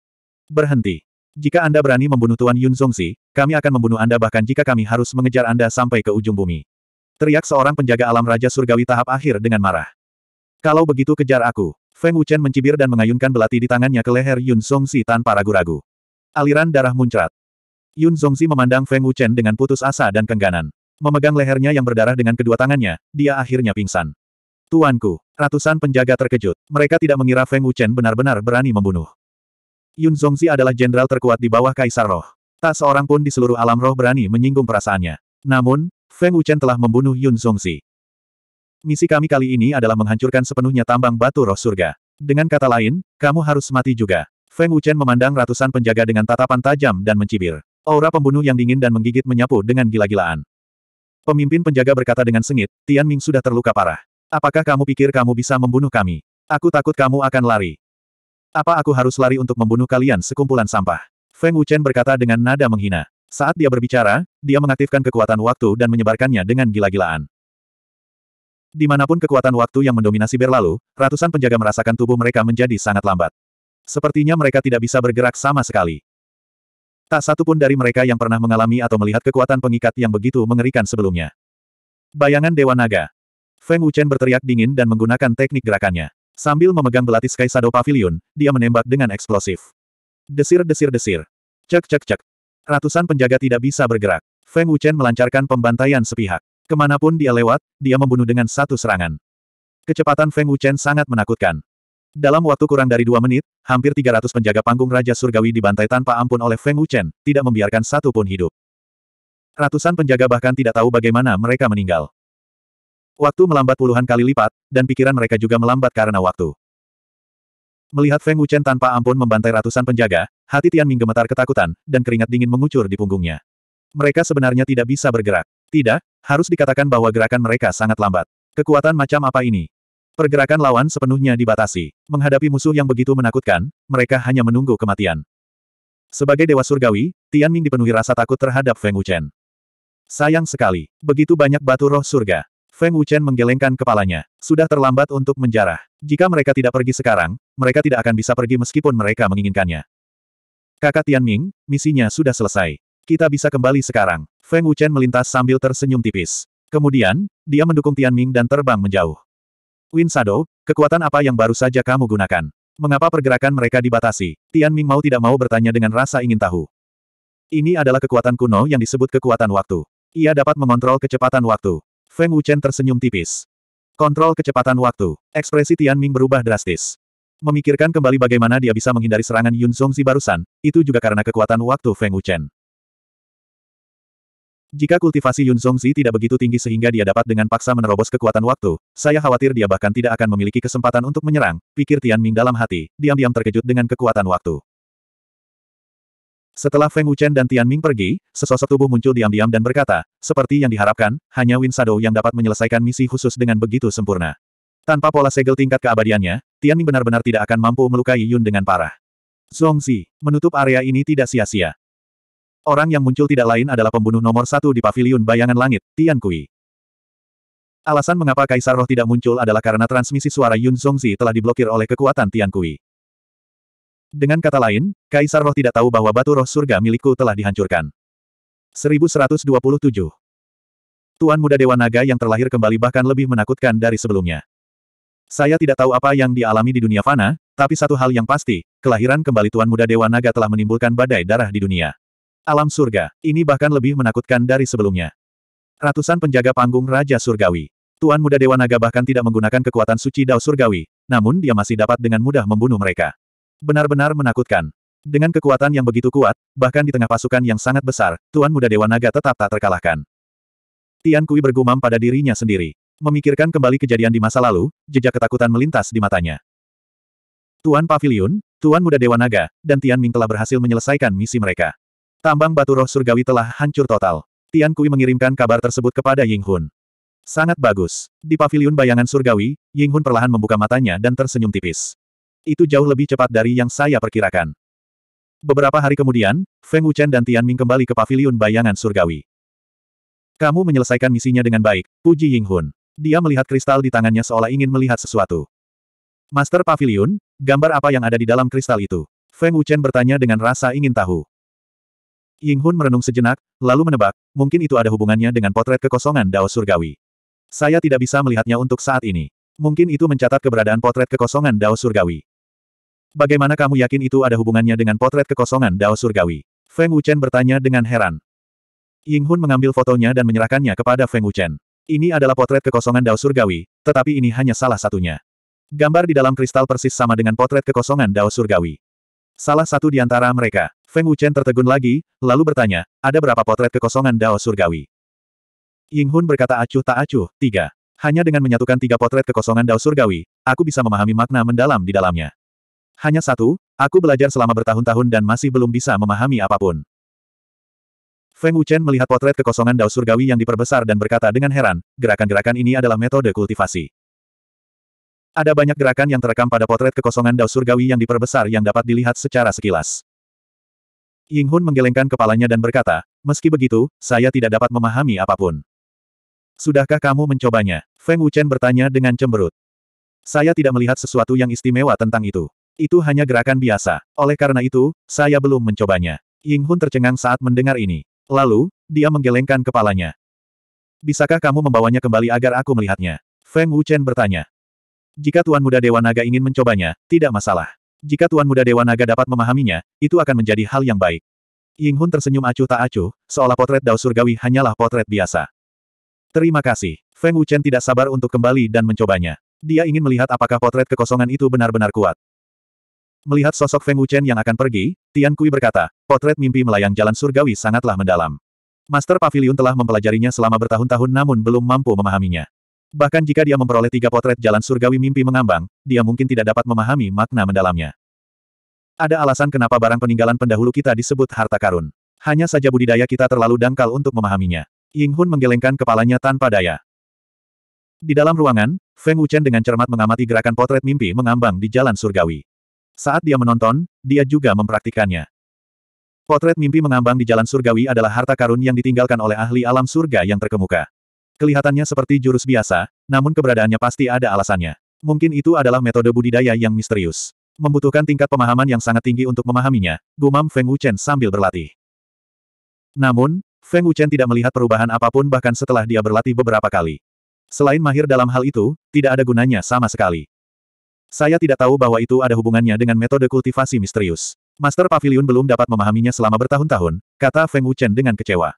Berhenti. Jika Anda berani membunuh Tuan Yun Zongzi, kami akan membunuh Anda bahkan jika kami harus mengejar Anda sampai ke ujung bumi. Teriak seorang penjaga alam Raja Surgawi tahap akhir dengan marah. Kalau begitu kejar aku. Feng Wuchen mencibir dan mengayunkan belati di tangannya ke leher Yun Zongzi tanpa ragu-ragu. Aliran darah muncrat. Yun Zongzi memandang Feng Wuchen dengan putus asa dan kengganan. Memegang lehernya yang berdarah dengan kedua tangannya, dia akhirnya pingsan. Tuanku, ratusan penjaga terkejut. Mereka tidak mengira Feng Wuchen benar-benar berani membunuh. Yun Zongzi adalah jenderal terkuat di bawah Kaisar Roh. Tak seorang pun di seluruh alam roh berani menyinggung perasaannya. Namun, Feng Wuchen telah membunuh Yun Zongzi. Misi kami kali ini adalah menghancurkan sepenuhnya tambang batu roh surga. Dengan kata lain, kamu harus mati juga. Feng Wuchen memandang ratusan penjaga dengan tatapan tajam dan mencibir. Aura pembunuh yang dingin dan menggigit menyapu dengan gila-gilaan. Pemimpin penjaga berkata dengan sengit, Tian Ming sudah terluka parah. Apakah kamu pikir kamu bisa membunuh kami? Aku takut kamu akan lari. Apa aku harus lari untuk membunuh kalian sekumpulan sampah? Feng Wuchen berkata dengan nada menghina. Saat dia berbicara, dia mengaktifkan kekuatan waktu dan menyebarkannya dengan gila-gilaan. Dimanapun kekuatan waktu yang mendominasi berlalu, ratusan penjaga merasakan tubuh mereka menjadi sangat lambat. Sepertinya mereka tidak bisa bergerak sama sekali. Tak satu pun dari mereka yang pernah mengalami atau melihat kekuatan pengikat yang begitu mengerikan sebelumnya. Bayangan Dewa Naga. Feng Wuchen berteriak dingin dan menggunakan teknik gerakannya. Sambil memegang belati Sky Shadow Pavilion, dia menembak dengan eksplosif. Desir-desir-desir. Cek-cek-cek. Ratusan penjaga tidak bisa bergerak. Feng Wuchen melancarkan pembantaian sepihak. Kemanapun dia lewat, dia membunuh dengan satu serangan. Kecepatan Feng Wuchen sangat menakutkan. Dalam waktu kurang dari dua menit, hampir 300 penjaga panggung Raja Surgawi dibantai tanpa ampun oleh Feng Wuchen, tidak membiarkan satu pun hidup. Ratusan penjaga bahkan tidak tahu bagaimana mereka meninggal. Waktu melambat puluhan kali lipat, dan pikiran mereka juga melambat karena waktu. Melihat Feng Wuchen tanpa ampun membantai ratusan penjaga, hati Tian Ming gemetar ketakutan, dan keringat dingin mengucur di punggungnya. Mereka sebenarnya tidak bisa bergerak. Tidak, harus dikatakan bahwa gerakan mereka sangat lambat. Kekuatan macam apa ini? Pergerakan lawan sepenuhnya dibatasi. Menghadapi musuh yang begitu menakutkan, mereka hanya menunggu kematian. Sebagai Dewa Surgawi, Tian Ming dipenuhi rasa takut terhadap Feng Wuchen. Sayang sekali, begitu banyak batu roh surga. Feng Wuchen menggelengkan kepalanya. Sudah terlambat untuk menjarah. Jika mereka tidak pergi sekarang, mereka tidak akan bisa pergi meskipun mereka menginginkannya. Kakak Tianming, misinya sudah selesai. Kita bisa kembali sekarang. Feng Wuchen melintas sambil tersenyum tipis. Kemudian, dia mendukung Tianming dan terbang menjauh. Win Sado, kekuatan apa yang baru saja kamu gunakan? Mengapa pergerakan mereka dibatasi? Tianming mau tidak mau bertanya dengan rasa ingin tahu. Ini adalah kekuatan kuno yang disebut kekuatan waktu. Ia dapat mengontrol kecepatan waktu. Feng Wuchen tersenyum tipis. Kontrol kecepatan waktu. Ekspresi Tian Ming berubah drastis. Memikirkan kembali bagaimana dia bisa menghindari serangan Yun Zongzi barusan, itu juga karena kekuatan waktu Feng Wuchen. Jika kultivasi Yun Zongzi tidak begitu tinggi sehingga dia dapat dengan paksa menerobos kekuatan waktu, saya khawatir dia bahkan tidak akan memiliki kesempatan untuk menyerang, pikir Tian Ming dalam hati, diam-diam terkejut dengan kekuatan waktu. Setelah Feng Wuchen dan Tian Ming pergi, sesosok tubuh muncul diam-diam dan berkata, seperti yang diharapkan, hanya Win Shadow yang dapat menyelesaikan misi khusus dengan begitu sempurna. Tanpa pola segel tingkat keabadiannya, Tian Ming benar-benar tidak akan mampu melukai Yun dengan parah. Zongzi, menutup area ini tidak sia-sia. Orang yang muncul tidak lain adalah pembunuh nomor satu di paviliun bayangan langit, Tian Kui. Alasan mengapa Kaisar Roh tidak muncul adalah karena transmisi suara Yun Zongzi telah diblokir oleh kekuatan Tian Kui. Dengan kata lain, Kaisar Roh tidak tahu bahwa batu roh surga milikku telah dihancurkan. 1127 Tuan Muda Dewa Naga yang terlahir kembali bahkan lebih menakutkan dari sebelumnya. Saya tidak tahu apa yang dialami di dunia fana, tapi satu hal yang pasti, kelahiran kembali Tuan Muda Dewa Naga telah menimbulkan badai darah di dunia. Alam surga, ini bahkan lebih menakutkan dari sebelumnya. Ratusan penjaga panggung Raja Surgawi. Tuan Muda Dewa Naga bahkan tidak menggunakan kekuatan suci Dao Surgawi, namun dia masih dapat dengan mudah membunuh mereka. Benar-benar menakutkan. Dengan kekuatan yang begitu kuat, bahkan di tengah pasukan yang sangat besar, Tuan Muda Dewa Naga tetap tak terkalahkan. Tian Kui bergumam pada dirinya sendiri. Memikirkan kembali kejadian di masa lalu, jejak ketakutan melintas di matanya. Tuan Pavilion, Tuan Muda Dewa Naga, dan Tian Ming telah berhasil menyelesaikan misi mereka. Tambang batu roh surgawi telah hancur total. Tian Kui mengirimkan kabar tersebut kepada Ying Hun. Sangat bagus. Di Pavilion bayangan surgawi, Ying Hun perlahan membuka matanya dan tersenyum tipis. Itu jauh lebih cepat dari yang saya perkirakan. Beberapa hari kemudian, Feng Wuchen dan Tian Ming kembali ke paviliun bayangan surgawi. Kamu menyelesaikan misinya dengan baik, puji Yinghun. Dia melihat kristal di tangannya seolah ingin melihat sesuatu. Master Paviliun, gambar apa yang ada di dalam kristal itu? Feng Wuchen bertanya dengan rasa ingin tahu. Yinghun merenung sejenak, lalu menebak, mungkin itu ada hubungannya dengan potret kekosongan Dao Surgawi. Saya tidak bisa melihatnya untuk saat ini. Mungkin itu mencatat keberadaan potret kekosongan Dao Surgawi. Bagaimana kamu yakin itu ada hubungannya dengan potret kekosongan Dao Surgawi? Feng Wuchen bertanya dengan heran. Ying Hun mengambil fotonya dan menyerahkannya kepada Feng Wuchen. Ini adalah potret kekosongan Dao Surgawi, tetapi ini hanya salah satunya. Gambar di dalam kristal persis sama dengan potret kekosongan Dao Surgawi. Salah satu di antara mereka, Feng Wuchen tertegun lagi, lalu bertanya, ada berapa potret kekosongan Dao Surgawi? Ying Hun berkata acuh tak acuh, tiga. Hanya dengan menyatukan tiga potret kekosongan Dao Surgawi, aku bisa memahami makna mendalam di dalamnya. Hanya satu, aku belajar selama bertahun-tahun dan masih belum bisa memahami apapun. Feng Wuchen melihat potret kekosongan dao surgawi yang diperbesar dan berkata dengan heran, gerakan-gerakan ini adalah metode kultivasi. Ada banyak gerakan yang terekam pada potret kekosongan dao surgawi yang diperbesar yang dapat dilihat secara sekilas. Ying Hun menggelengkan kepalanya dan berkata, meski begitu, saya tidak dapat memahami apapun. Sudahkah kamu mencobanya? Feng Wuchen bertanya dengan cemberut. Saya tidak melihat sesuatu yang istimewa tentang itu. Itu hanya gerakan biasa. Oleh karena itu, saya belum mencobanya. Ying Hun tercengang saat mendengar ini. Lalu, dia menggelengkan kepalanya. Bisakah kamu membawanya kembali agar aku melihatnya? Feng Wuchen bertanya. Jika Tuan Muda Dewa Naga ingin mencobanya, tidak masalah. Jika Tuan Muda Dewa Naga dapat memahaminya, itu akan menjadi hal yang baik. Ying Hun tersenyum acuh tak acuh, seolah potret Dao Surgawi hanyalah potret biasa. Terima kasih. Feng Wuchen tidak sabar untuk kembali dan mencobanya. Dia ingin melihat apakah potret kekosongan itu benar-benar kuat. Melihat sosok Feng Wuchen yang akan pergi, Tian Kui berkata, potret mimpi melayang jalan surgawi sangatlah mendalam. Master Pavilion telah mempelajarinya selama bertahun-tahun namun belum mampu memahaminya. Bahkan jika dia memperoleh tiga potret jalan surgawi mimpi mengambang, dia mungkin tidak dapat memahami makna mendalamnya. Ada alasan kenapa barang peninggalan pendahulu kita disebut harta karun. Hanya saja budidaya kita terlalu dangkal untuk memahaminya. Ying Hun menggelengkan kepalanya tanpa daya. Di dalam ruangan, Feng Wuchen dengan cermat mengamati gerakan potret mimpi mengambang di jalan surgawi. Saat dia menonton, dia juga mempraktikannya. Potret mimpi mengambang di jalan surgawi adalah harta karun yang ditinggalkan oleh ahli alam surga yang terkemuka. Kelihatannya seperti jurus biasa, namun keberadaannya pasti ada alasannya. Mungkin itu adalah metode budidaya yang misterius. Membutuhkan tingkat pemahaman yang sangat tinggi untuk memahaminya, gumam Feng Wuchen sambil berlatih. Namun, Feng Wuchen tidak melihat perubahan apapun bahkan setelah dia berlatih beberapa kali. Selain mahir dalam hal itu, tidak ada gunanya sama sekali. Saya tidak tahu bahwa itu ada hubungannya dengan metode kultivasi misterius. Master Pavilion belum dapat memahaminya selama bertahun-tahun, kata Feng Wuchen dengan kecewa.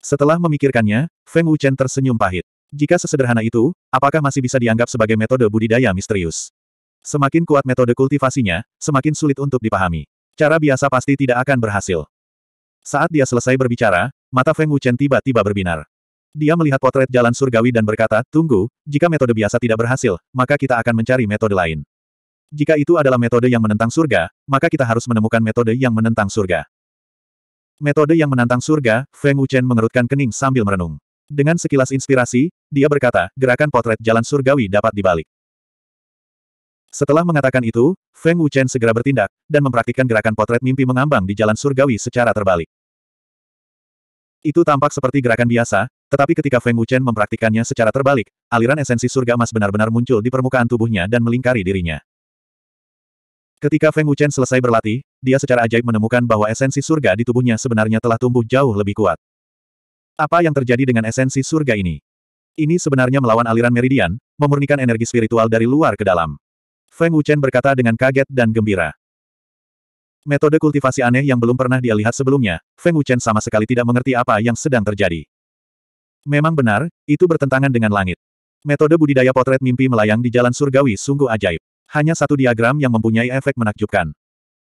Setelah memikirkannya, Feng Wuchen tersenyum pahit. Jika sesederhana itu, apakah masih bisa dianggap sebagai metode budidaya misterius? Semakin kuat metode kultivasinya, semakin sulit untuk dipahami. Cara biasa pasti tidak akan berhasil. Saat dia selesai berbicara, mata Feng Wuchen tiba-tiba berbinar. Dia melihat potret jalan surgawi dan berkata, tunggu, jika metode biasa tidak berhasil, maka kita akan mencari metode lain. Jika itu adalah metode yang menentang surga, maka kita harus menemukan metode yang menentang surga. Metode yang menantang surga, Feng Wuchen mengerutkan kening sambil merenung. Dengan sekilas inspirasi, dia berkata, gerakan potret jalan surgawi dapat dibalik. Setelah mengatakan itu, Feng Wuchen segera bertindak, dan mempraktikkan gerakan potret mimpi mengambang di jalan surgawi secara terbalik. Itu tampak seperti gerakan biasa, tetapi ketika Feng Wuchen mempraktikkannya secara terbalik, aliran esensi surga emas benar-benar muncul di permukaan tubuhnya dan melingkari dirinya. Ketika Feng Wuchen selesai berlatih, dia secara ajaib menemukan bahwa esensi surga di tubuhnya sebenarnya telah tumbuh jauh lebih kuat. Apa yang terjadi dengan esensi surga ini? Ini sebenarnya melawan aliran meridian, memurnikan energi spiritual dari luar ke dalam. Feng Wuchen berkata dengan kaget dan gembira. Metode kultivasi aneh yang belum pernah dia lihat sebelumnya, Feng Wuchen sama sekali tidak mengerti apa yang sedang terjadi. Memang benar, itu bertentangan dengan langit. Metode budidaya potret mimpi melayang di jalan surgawi sungguh ajaib. Hanya satu diagram yang mempunyai efek menakjubkan.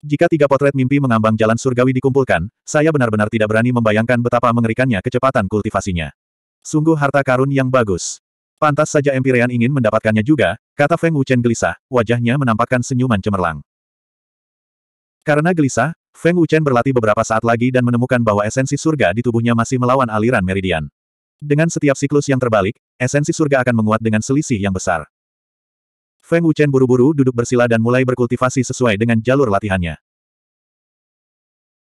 Jika tiga potret mimpi mengambang jalan surgawi dikumpulkan, saya benar-benar tidak berani membayangkan betapa mengerikannya kecepatan kultivasinya. Sungguh harta karun yang bagus. Pantas saja Empyrean ingin mendapatkannya juga, kata Feng Wuchen gelisah, wajahnya menampakkan senyuman cemerlang. Karena gelisah, Feng Wuchen berlatih beberapa saat lagi dan menemukan bahwa esensi surga di tubuhnya masih melawan aliran meridian. Dengan setiap siklus yang terbalik, esensi surga akan menguat dengan selisih yang besar. Feng Wuchen buru-buru duduk bersila dan mulai berkultivasi sesuai dengan jalur latihannya.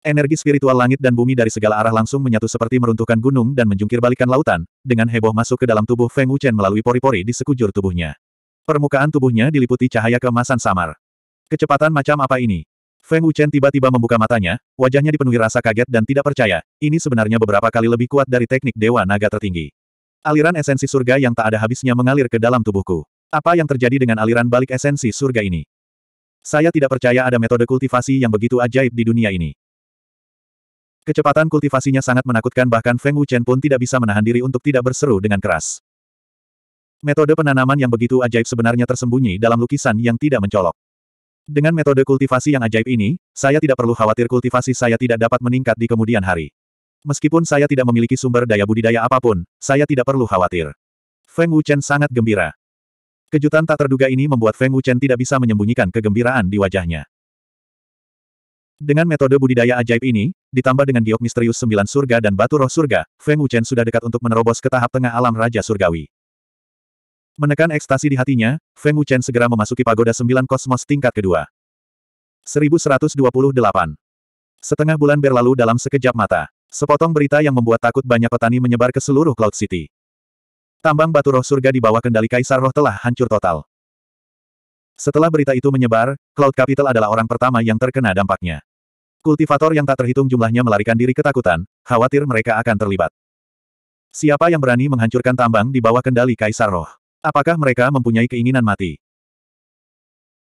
Energi spiritual langit dan bumi dari segala arah langsung menyatu seperti meruntuhkan gunung dan menjungkir lautan, dengan heboh masuk ke dalam tubuh Feng Wuchen melalui pori-pori di sekujur tubuhnya. Permukaan tubuhnya diliputi cahaya keemasan samar. Kecepatan macam apa ini? Feng Wuchen tiba-tiba membuka matanya, wajahnya dipenuhi rasa kaget dan tidak percaya, ini sebenarnya beberapa kali lebih kuat dari teknik Dewa Naga tertinggi. Aliran esensi surga yang tak ada habisnya mengalir ke dalam tubuhku. Apa yang terjadi dengan aliran balik esensi surga ini? Saya tidak percaya ada metode kultivasi yang begitu ajaib di dunia ini. Kecepatan kultivasinya sangat menakutkan bahkan Feng Wuchen pun tidak bisa menahan diri untuk tidak berseru dengan keras. Metode penanaman yang begitu ajaib sebenarnya tersembunyi dalam lukisan yang tidak mencolok. Dengan metode kultivasi yang ajaib ini, saya tidak perlu khawatir kultivasi saya tidak dapat meningkat di kemudian hari. Meskipun saya tidak memiliki sumber daya budidaya apapun, saya tidak perlu khawatir. Feng Wuchen sangat gembira. Kejutan tak terduga ini membuat Feng Wuchen tidak bisa menyembunyikan kegembiraan di wajahnya. Dengan metode budidaya ajaib ini, ditambah dengan giok misterius sembilan surga dan batu roh surga, Feng Wuchen sudah dekat untuk menerobos ke tahap tengah alam Raja Surgawi. Menekan ekstasi di hatinya, Feng Wuchen segera memasuki pagoda sembilan kosmos tingkat kedua. 1128. Setengah bulan berlalu dalam sekejap mata. Sepotong berita yang membuat takut banyak petani menyebar ke seluruh Cloud City. Tambang batu roh surga di bawah kendali Kaisar Roh telah hancur total. Setelah berita itu menyebar, Cloud Capital adalah orang pertama yang terkena dampaknya. Kultivator yang tak terhitung jumlahnya melarikan diri ketakutan, khawatir mereka akan terlibat. Siapa yang berani menghancurkan tambang di bawah kendali Kaisar Roh? Apakah mereka mempunyai keinginan mati?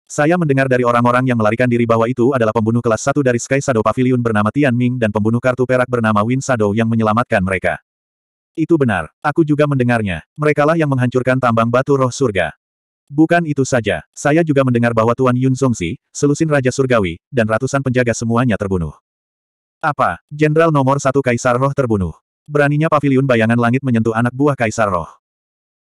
Saya mendengar dari orang-orang yang melarikan diri bahwa itu adalah pembunuh kelas satu dari Sky Shadow Pavilion bernama Tian Ming dan pembunuh kartu perak bernama Win Shadow yang menyelamatkan mereka. Itu benar, aku juga mendengarnya. Merekalah yang menghancurkan tambang batu roh surga. Bukan itu saja, saya juga mendengar bahwa Tuan Yun Songsi, selusin Raja Surgawi, dan ratusan penjaga semuanya terbunuh. Apa, Jenderal nomor satu Kaisar Roh terbunuh? Beraninya pavilion bayangan langit menyentuh anak buah Kaisar Roh.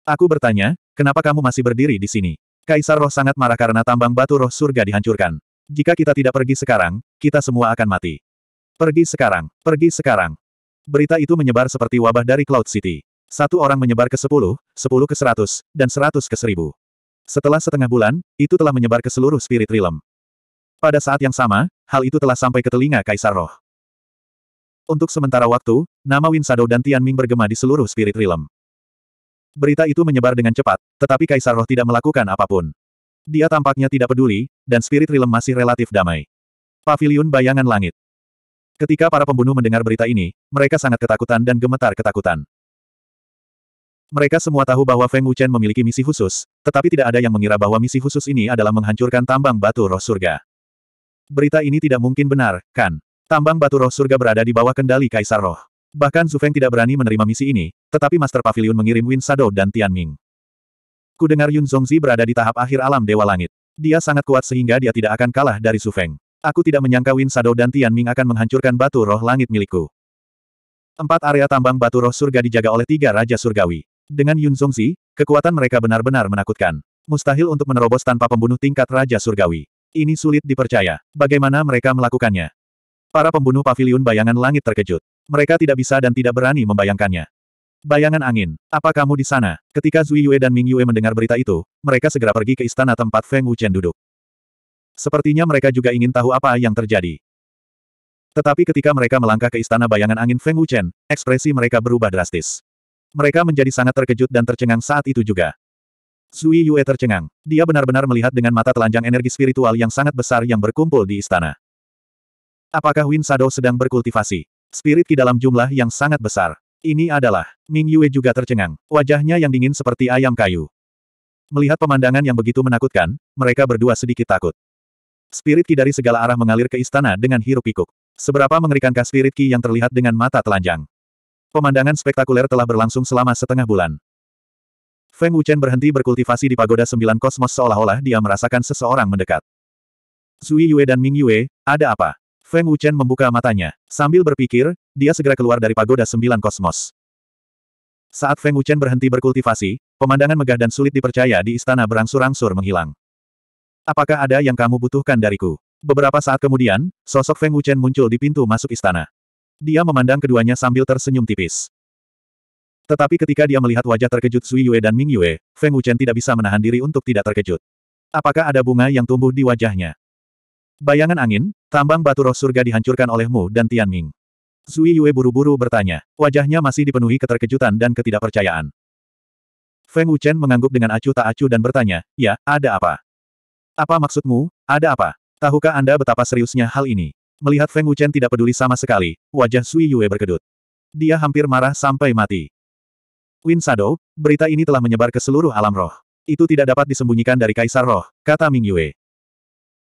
Aku bertanya, kenapa kamu masih berdiri di sini? Kaisar roh sangat marah karena tambang batu roh surga dihancurkan. Jika kita tidak pergi sekarang, kita semua akan mati. Pergi sekarang, pergi sekarang. Berita itu menyebar seperti wabah dari Cloud City. Satu orang menyebar ke sepuluh, sepuluh ke seratus, dan seratus ke seribu. Setelah setengah bulan, itu telah menyebar ke seluruh spirit realm. Pada saat yang sama, hal itu telah sampai ke telinga Kaisar Roh. Untuk sementara waktu, nama Winsado dan Tian Ming bergema di seluruh spirit realm. Berita itu menyebar dengan cepat, tetapi Kaisar Roh tidak melakukan apapun. Dia tampaknya tidak peduli, dan spirit Rilem masih relatif damai. Pavilion Bayangan Langit Ketika para pembunuh mendengar berita ini, mereka sangat ketakutan dan gemetar ketakutan. Mereka semua tahu bahwa Feng Wuchen memiliki misi khusus, tetapi tidak ada yang mengira bahwa misi khusus ini adalah menghancurkan tambang batu roh surga. Berita ini tidak mungkin benar, kan? Tambang batu roh surga berada di bawah kendali Kaisar Roh. Bahkan Zhu Feng tidak berani menerima misi ini, tetapi Master Pavilion mengirim Win Sado dan Tian Ming. Kudengar Yun Zhongzi berada di tahap akhir alam Dewa Langit. Dia sangat kuat sehingga dia tidak akan kalah dari Zhu Feng. Aku tidak menyangka Win Sado dan Tian Ming akan menghancurkan batu roh langit milikku. Empat area tambang batu roh surga dijaga oleh tiga Raja Surgawi. Dengan Yun Zhongzi, kekuatan mereka benar-benar menakutkan. Mustahil untuk menerobos tanpa pembunuh tingkat Raja Surgawi. Ini sulit dipercaya. Bagaimana mereka melakukannya? Para pembunuh pavilion bayangan langit terkejut. Mereka tidak bisa dan tidak berani membayangkannya. Bayangan angin, apa kamu di sana? Ketika Zui Yue dan Ming Yue mendengar berita itu, mereka segera pergi ke istana tempat Feng Wuchen duduk. Sepertinya mereka juga ingin tahu apa yang terjadi. Tetapi ketika mereka melangkah ke istana bayangan angin Feng Wuchen, ekspresi mereka berubah drastis. Mereka menjadi sangat terkejut dan tercengang saat itu juga. Zui Yue tercengang. Dia benar-benar melihat dengan mata telanjang energi spiritual yang sangat besar yang berkumpul di istana. Apakah Win Sado sedang berkultivasi? Spirit Ki dalam jumlah yang sangat besar. Ini adalah, Ming Yue juga tercengang, wajahnya yang dingin seperti ayam kayu. Melihat pemandangan yang begitu menakutkan, mereka berdua sedikit takut. Spirit Ki dari segala arah mengalir ke istana dengan hirup pikuk. Seberapa mengerikankah Spirit Ki yang terlihat dengan mata telanjang? Pemandangan spektakuler telah berlangsung selama setengah bulan. Feng Wuchen berhenti berkultivasi di pagoda sembilan kosmos seolah-olah dia merasakan seseorang mendekat. Zui Yue dan Ming Yue, ada apa? Feng Wuchen membuka matanya. Sambil berpikir, dia segera keluar dari pagoda sembilan kosmos. Saat Feng Wuchen berhenti berkultivasi, pemandangan megah dan sulit dipercaya di istana berangsur-angsur menghilang. Apakah ada yang kamu butuhkan dariku? Beberapa saat kemudian, sosok Feng Wuchen muncul di pintu masuk istana. Dia memandang keduanya sambil tersenyum tipis. Tetapi ketika dia melihat wajah terkejut Sui Yue dan Ming Yue, Feng Wuchen tidak bisa menahan diri untuk tidak terkejut. Apakah ada bunga yang tumbuh di wajahnya? Bayangan angin, tambang batu roh surga dihancurkan olehmu dan Tian Ming. Zui Yue buru-buru bertanya, wajahnya masih dipenuhi keterkejutan dan ketidakpercayaan. Feng Wuchen mengangguk dengan acuh tak acuh dan bertanya, ya, ada apa? Apa maksudmu, ada apa? Tahukah Anda betapa seriusnya hal ini? Melihat Feng Wuchen tidak peduli sama sekali, wajah Sui Yue berkedut. Dia hampir marah sampai mati. Win Sado, berita ini telah menyebar ke seluruh alam roh. Itu tidak dapat disembunyikan dari Kaisar Roh, kata Ming Yue.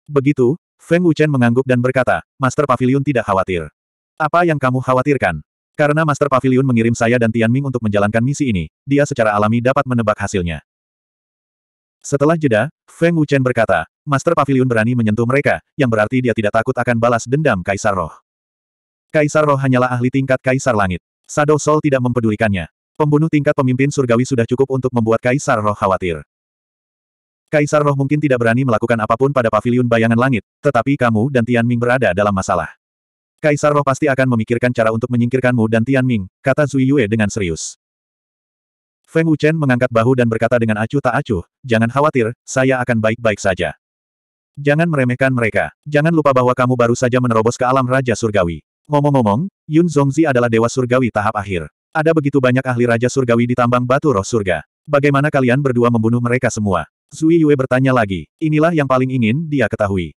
Begitu, Feng Wuchen mengangguk dan berkata, Master Pavilion tidak khawatir. Apa yang kamu khawatirkan? Karena Master Pavilion mengirim saya dan Tian Ming untuk menjalankan misi ini, dia secara alami dapat menebak hasilnya. Setelah jeda, Feng Wuchen berkata, Master Pavilion berani menyentuh mereka, yang berarti dia tidak takut akan balas dendam Kaisar Roh. Kaisar Roh hanyalah ahli tingkat Kaisar Langit. Shadow Soul tidak mempedulikannya. Pembunuh tingkat pemimpin surgawi sudah cukup untuk membuat Kaisar Roh khawatir. Kaisar Roh mungkin tidak berani melakukan apapun pada paviliun bayangan langit, tetapi kamu dan Tian Ming berada dalam masalah. Kaisar Roh pasti akan memikirkan cara untuk menyingkirkanmu dan Tian Ming, kata Zui Yue dengan serius. Feng Wuchen mengangkat bahu dan berkata dengan acuh tak acuh, jangan khawatir, saya akan baik-baik saja. Jangan meremehkan mereka. Jangan lupa bahwa kamu baru saja menerobos ke alam Raja Surgawi. Ngomong-ngomong, Yun Zongzi adalah Dewa Surgawi tahap akhir. Ada begitu banyak ahli Raja Surgawi di tambang batu roh surga. Bagaimana kalian berdua membunuh mereka semua? Zui Yue bertanya lagi, inilah yang paling ingin dia ketahui.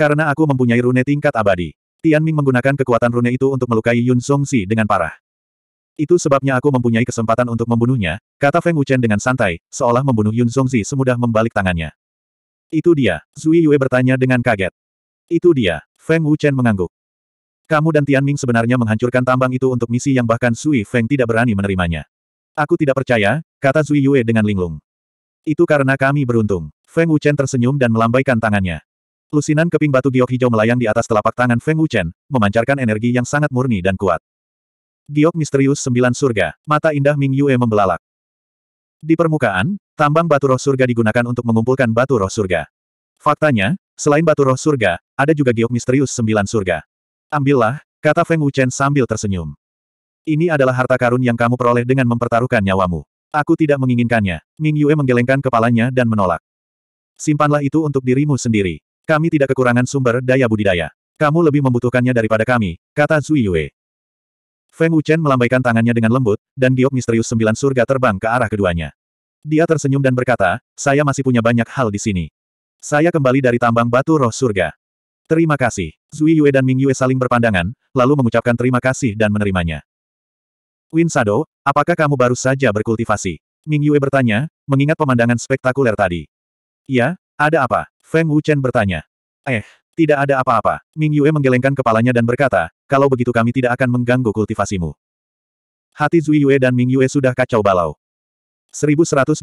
Karena aku mempunyai rune tingkat abadi. Tian Ming menggunakan kekuatan rune itu untuk melukai Yun Song Si dengan parah. Itu sebabnya aku mempunyai kesempatan untuk membunuhnya, kata Feng Wuchen dengan santai, seolah membunuh Yun Song Si semudah membalik tangannya. Itu dia, Zui Yue bertanya dengan kaget. Itu dia, Feng Wuchen mengangguk. Kamu dan Tian Ming sebenarnya menghancurkan tambang itu untuk misi yang bahkan Sui Feng tidak berani menerimanya. Aku tidak percaya, kata Zui Yue dengan linglung. Itu karena kami beruntung. Feng Wuchen tersenyum dan melambaikan tangannya. Lusinan keping batu giok hijau melayang di atas telapak tangan Feng Wuchen, memancarkan energi yang sangat murni dan kuat. Giok misterius sembilan surga, mata indah Ming Yue membelalak. Di permukaan, tambang batu roh surga digunakan untuk mengumpulkan batu roh surga. Faktanya, selain batu roh surga, ada juga giok misterius sembilan surga. Ambillah, kata Feng Wuchen sambil tersenyum. Ini adalah harta karun yang kamu peroleh dengan mempertaruhkan nyawamu. Aku tidak menginginkannya. Ming Yue menggelengkan kepalanya dan menolak. Simpanlah itu untuk dirimu sendiri. Kami tidak kekurangan sumber daya budidaya. Kamu lebih membutuhkannya daripada kami, kata Zui Yue. Feng Wuchen melambaikan tangannya dengan lembut, dan giok misterius sembilan surga terbang ke arah keduanya. Dia tersenyum dan berkata, saya masih punya banyak hal di sini. Saya kembali dari tambang batu roh surga. Terima kasih. Zui Yue dan Ming Yue saling berpandangan, lalu mengucapkan terima kasih dan menerimanya. Win Shadow, apakah kamu baru saja berkultivasi? Ming Yue bertanya, mengingat pemandangan spektakuler tadi. Ya, ada apa? Feng Wuchen bertanya. Eh, tidak ada apa-apa. Ming Yue menggelengkan kepalanya dan berkata, kalau begitu kami tidak akan mengganggu kultivasimu. Hati Zui Yue dan Ming Yue sudah kacau balau. 1129.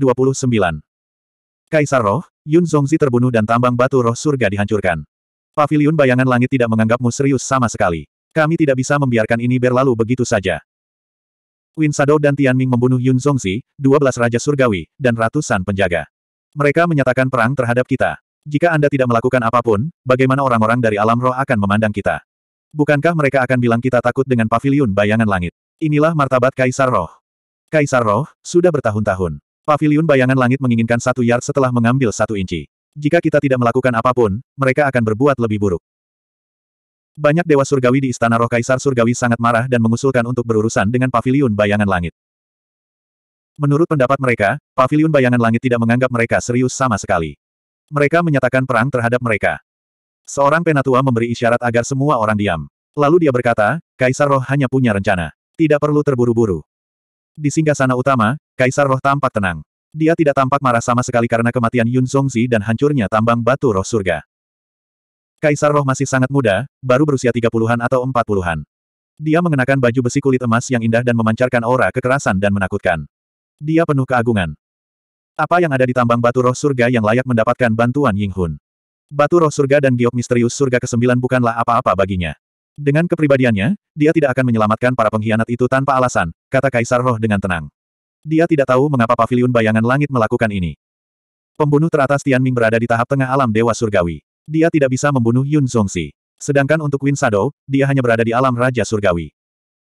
Kaisar Roh, Yun Zongzi terbunuh dan tambang batu roh surga dihancurkan. Paviliun bayangan langit tidak menganggapmu serius sama sekali. Kami tidak bisa membiarkan ini berlalu begitu saja. Win Shadou dan Tianming membunuh Yun Zongzi, 12 Raja Surgawi, dan ratusan penjaga. Mereka menyatakan perang terhadap kita. Jika Anda tidak melakukan apapun, bagaimana orang-orang dari alam roh akan memandang kita? Bukankah mereka akan bilang kita takut dengan Paviliun bayangan langit? Inilah martabat Kaisar Roh. Kaisar Roh, sudah bertahun-tahun. Paviliun bayangan langit menginginkan satu yard setelah mengambil satu inci. Jika kita tidak melakukan apapun, mereka akan berbuat lebih buruk. Banyak dewa surgawi di istana roh kaisar surgawi sangat marah dan mengusulkan untuk berurusan dengan paviliun bayangan langit. Menurut pendapat mereka, paviliun bayangan langit tidak menganggap mereka serius sama sekali. Mereka menyatakan perang terhadap mereka. Seorang penatua memberi isyarat agar semua orang diam. Lalu dia berkata, Kaisar Roh hanya punya rencana. Tidak perlu terburu-buru. Di singgasana utama, Kaisar Roh tampak tenang. Dia tidak tampak marah sama sekali karena kematian Yun Zongzi dan hancurnya tambang batu roh surga. Kaisar Roh masih sangat muda, baru berusia 30-an atau 40-an. Dia mengenakan baju besi kulit emas yang indah dan memancarkan aura kekerasan dan menakutkan. Dia penuh keagungan. Apa yang ada di tambang batu roh surga yang layak mendapatkan bantuan Ying Hun? Batu roh surga dan giok misterius surga ke-9 bukanlah apa-apa baginya. Dengan kepribadiannya, dia tidak akan menyelamatkan para pengkhianat itu tanpa alasan, kata Kaisar Roh dengan tenang. Dia tidak tahu mengapa Pavilion bayangan langit melakukan ini. Pembunuh teratas Tian Ming berada di tahap tengah alam Dewa Surgawi. Dia tidak bisa membunuh Yun Zongxi. Sedangkan untuk Win Shadow, dia hanya berada di alam Raja Surgawi.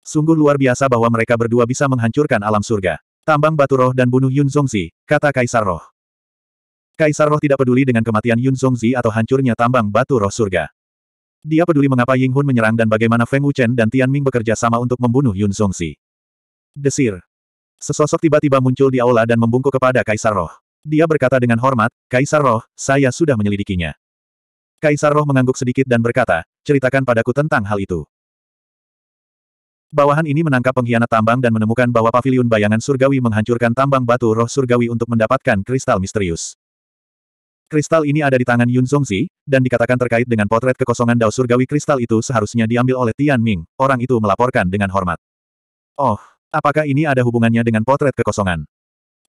Sungguh luar biasa bahwa mereka berdua bisa menghancurkan alam surga. Tambang batu roh dan bunuh Yun Zongzi, kata Kaisar Roh. Kaisar Roh tidak peduli dengan kematian Yun Zongzi atau hancurnya tambang batu roh surga. Dia peduli mengapa Ying Hun menyerang dan bagaimana Feng Wuchen dan Tian Ming bekerja sama untuk membunuh Yun Zongzi. Desir. Sesosok tiba-tiba muncul di aula dan membungkuk kepada Kaisar Roh. Dia berkata dengan hormat, Kaisar Roh, saya sudah menyelidikinya. Kaisar Roh mengangguk sedikit dan berkata, ceritakan padaku tentang hal itu. Bawahan ini menangkap pengkhianat tambang dan menemukan bahwa paviliun bayangan surgawi menghancurkan tambang batu roh surgawi untuk mendapatkan kristal misterius. Kristal ini ada di tangan Yun Zongzi, dan dikatakan terkait dengan potret kekosongan dao surgawi kristal itu seharusnya diambil oleh Tian Ming, orang itu melaporkan dengan hormat. Oh, apakah ini ada hubungannya dengan potret kekosongan?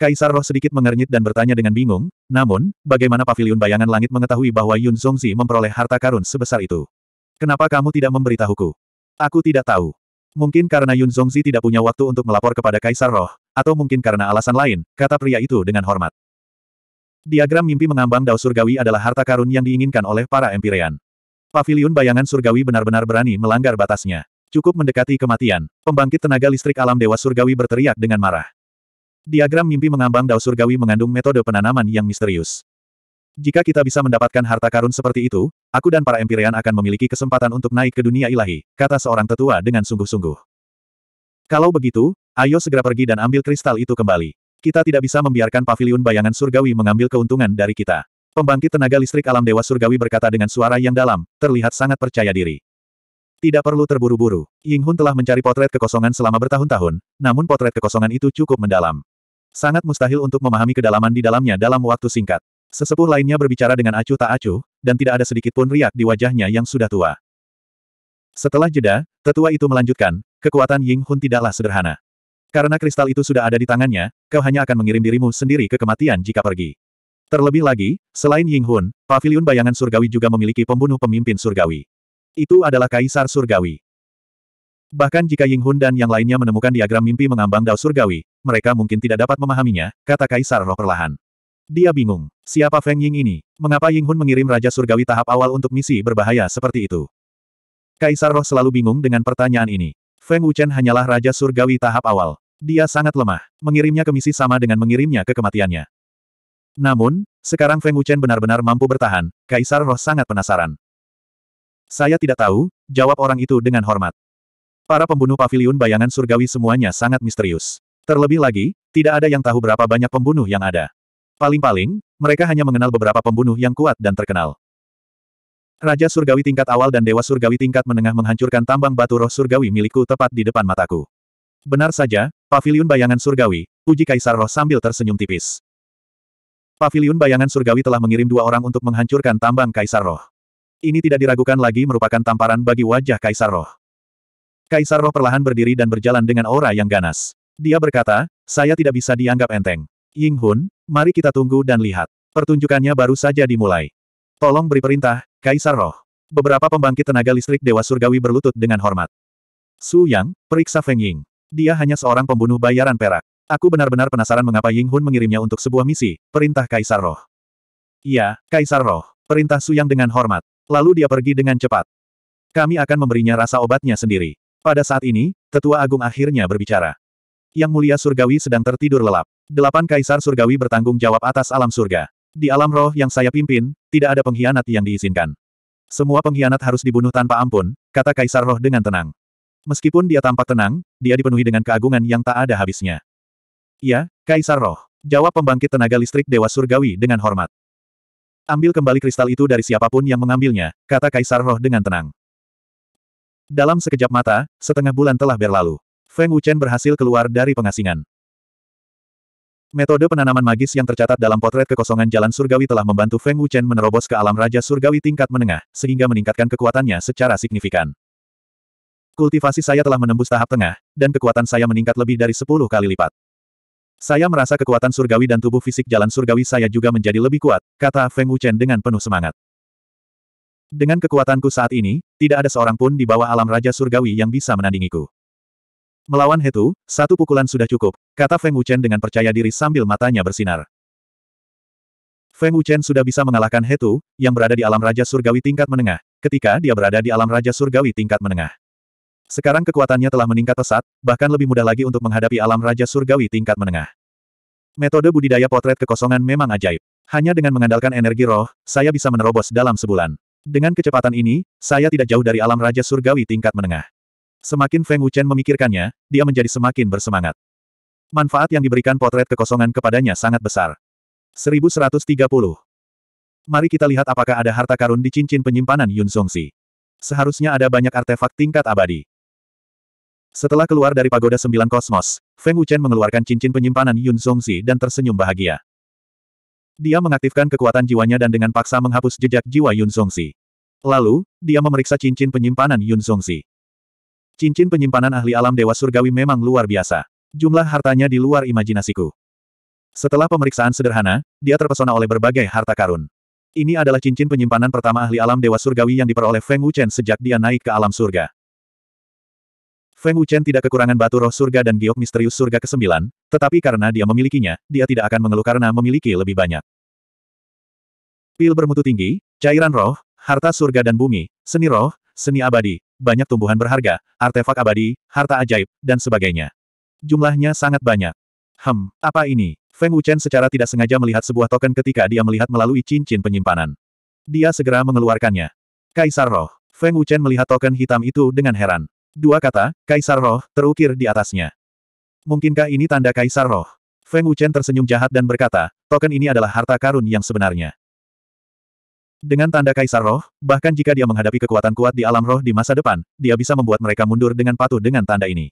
Kaisar Roh sedikit mengernyit dan bertanya dengan bingung, namun, bagaimana pavilion bayangan langit mengetahui bahwa Yun Zongzi memperoleh harta karun sebesar itu? Kenapa kamu tidak memberitahuku? Aku tidak tahu. Mungkin karena Yun Zongzi tidak punya waktu untuk melapor kepada Kaisar Roh, atau mungkin karena alasan lain, kata pria itu dengan hormat. Diagram mimpi mengambang Dao Surgawi adalah harta karun yang diinginkan oleh para Empirean. Pavilion bayangan Surgawi benar-benar berani melanggar batasnya. Cukup mendekati kematian, pembangkit tenaga listrik alam Dewa Surgawi berteriak dengan marah. Diagram mimpi mengambang dao surgawi mengandung metode penanaman yang misterius. Jika kita bisa mendapatkan harta karun seperti itu, aku dan para Empyrean akan memiliki kesempatan untuk naik ke dunia ilahi, kata seorang tetua dengan sungguh-sungguh. Kalau begitu, ayo segera pergi dan ambil kristal itu kembali. Kita tidak bisa membiarkan paviliun bayangan surgawi mengambil keuntungan dari kita. Pembangkit tenaga listrik alam dewa surgawi berkata dengan suara yang dalam, terlihat sangat percaya diri. Tidak perlu terburu-buru, Ying Hun telah mencari potret kekosongan selama bertahun-tahun, namun potret kekosongan itu cukup mendalam. Sangat mustahil untuk memahami kedalaman di dalamnya dalam waktu singkat. Sesepuh lainnya berbicara dengan acuh tak acuh, dan tidak ada sedikit pun riak di wajahnya yang sudah tua. Setelah jeda, tetua itu melanjutkan, kekuatan Ying Hun tidaklah sederhana. Karena kristal itu sudah ada di tangannya, kau hanya akan mengirim dirimu sendiri ke kematian jika pergi. Terlebih lagi, selain Ying Hun, pavilion bayangan surgawi juga memiliki pembunuh pemimpin surgawi. Itu adalah Kaisar Surgawi. Bahkan jika Ying Hun dan yang lainnya menemukan diagram mimpi mengambang Dao Surgawi, mereka mungkin tidak dapat memahaminya, kata Kaisar Roh perlahan. Dia bingung. Siapa Feng Ying ini? Mengapa Ying Hun mengirim Raja Surgawi tahap awal untuk misi berbahaya seperti itu? Kaisar Roh selalu bingung dengan pertanyaan ini. Feng Wuchen hanyalah Raja Surgawi tahap awal. Dia sangat lemah. Mengirimnya ke misi sama dengan mengirimnya ke kematiannya. Namun, sekarang Feng Wuchen benar-benar mampu bertahan, Kaisar Roh sangat penasaran. Saya tidak tahu, jawab orang itu dengan hormat. Para pembunuh pavilion bayangan surgawi semuanya sangat misterius. Terlebih lagi, tidak ada yang tahu berapa banyak pembunuh yang ada. Paling-paling, mereka hanya mengenal beberapa pembunuh yang kuat dan terkenal. Raja Surgawi tingkat awal dan Dewa Surgawi tingkat menengah menghancurkan tambang batu roh surgawi milikku tepat di depan mataku. Benar saja, pavilion bayangan surgawi, uji Kaisar Roh sambil tersenyum tipis. Pavilion bayangan surgawi telah mengirim dua orang untuk menghancurkan tambang Kaisar Roh. Ini tidak diragukan lagi merupakan tamparan bagi wajah Kaisar Roh. Kaisar Roh perlahan berdiri dan berjalan dengan aura yang ganas. Dia berkata, saya tidak bisa dianggap enteng. Ying Hun, mari kita tunggu dan lihat. Pertunjukannya baru saja dimulai. Tolong beri perintah, Kaisar Roh. Beberapa pembangkit tenaga listrik Dewa Surgawi berlutut dengan hormat. Su Yang, periksa Feng Ying. Dia hanya seorang pembunuh bayaran perak. Aku benar-benar penasaran mengapa Ying Hun mengirimnya untuk sebuah misi, perintah Kaisar Roh. Iya, Kaisar Roh, perintah Su Yang dengan hormat. Lalu dia pergi dengan cepat. Kami akan memberinya rasa obatnya sendiri. Pada saat ini, Tetua Agung akhirnya berbicara. Yang mulia surgawi sedang tertidur lelap. Delapan kaisar surgawi bertanggung jawab atas alam surga. Di alam roh yang saya pimpin, tidak ada pengkhianat yang diizinkan. Semua pengkhianat harus dibunuh tanpa ampun, kata kaisar roh dengan tenang. Meskipun dia tampak tenang, dia dipenuhi dengan keagungan yang tak ada habisnya. Ya, kaisar roh. Jawab pembangkit tenaga listrik dewa surgawi dengan hormat. Ambil kembali kristal itu dari siapapun yang mengambilnya, kata kaisar roh dengan tenang. Dalam sekejap mata, setengah bulan telah berlalu. Feng Wuchen berhasil keluar dari pengasingan. Metode penanaman magis yang tercatat dalam potret kekosongan jalan surgawi telah membantu Feng Wuchen menerobos ke alam raja surgawi tingkat menengah, sehingga meningkatkan kekuatannya secara signifikan. Kultivasi saya telah menembus tahap tengah, dan kekuatan saya meningkat lebih dari 10 kali lipat. Saya merasa kekuatan surgawi dan tubuh fisik jalan surgawi saya juga menjadi lebih kuat, kata Feng Wuchen dengan penuh semangat. Dengan kekuatanku saat ini, tidak ada seorang pun di bawah alam raja surgawi yang bisa menandingiku. Melawan Hetu, satu pukulan sudah cukup, kata Feng Wuchen dengan percaya diri sambil matanya bersinar. Feng Wuchen sudah bisa mengalahkan Hetu, yang berada di alam Raja Surgawi tingkat menengah, ketika dia berada di alam Raja Surgawi tingkat menengah. Sekarang kekuatannya telah meningkat pesat, bahkan lebih mudah lagi untuk menghadapi alam Raja Surgawi tingkat menengah. Metode budidaya potret kekosongan memang ajaib. Hanya dengan mengandalkan energi roh, saya bisa menerobos dalam sebulan. Dengan kecepatan ini, saya tidak jauh dari alam Raja Surgawi tingkat menengah. Semakin Feng Wuchen memikirkannya, dia menjadi semakin bersemangat. Manfaat yang diberikan potret kekosongan kepadanya sangat besar. 1130. Mari kita lihat apakah ada harta karun di cincin penyimpanan Yun Songzi. Seharusnya ada banyak artefak tingkat abadi. Setelah keluar dari pagoda sembilan kosmos, Feng Wuchen mengeluarkan cincin penyimpanan Yun Songzi dan tersenyum bahagia. Dia mengaktifkan kekuatan jiwanya dan dengan paksa menghapus jejak jiwa Yun Songzi. Lalu, dia memeriksa cincin penyimpanan Yun Songzi. Cincin penyimpanan ahli alam Dewa Surgawi memang luar biasa. Jumlah hartanya di luar imajinasiku. Setelah pemeriksaan sederhana, dia terpesona oleh berbagai harta karun. Ini adalah cincin penyimpanan pertama ahli alam Dewa Surgawi yang diperoleh Feng Wuchen sejak dia naik ke alam surga. Feng Wuchen tidak kekurangan batu roh surga dan giok misterius surga ke-9, tetapi karena dia memilikinya, dia tidak akan mengeluh karena memiliki lebih banyak. Pil bermutu tinggi, cairan roh, harta surga dan bumi, seni roh, seni abadi, banyak tumbuhan berharga, artefak abadi, harta ajaib, dan sebagainya. Jumlahnya sangat banyak. Hem, apa ini? Feng Wuchen secara tidak sengaja melihat sebuah token ketika dia melihat melalui cincin penyimpanan. Dia segera mengeluarkannya. Kaisar Roh. Feng Wuchen melihat token hitam itu dengan heran. Dua kata, Kaisar Roh, terukir di atasnya. Mungkinkah ini tanda Kaisar Roh? Feng Wuchen tersenyum jahat dan berkata, token ini adalah harta karun yang sebenarnya. Dengan tanda kaisar roh, bahkan jika dia menghadapi kekuatan kuat di alam roh di masa depan, dia bisa membuat mereka mundur dengan patuh dengan tanda ini.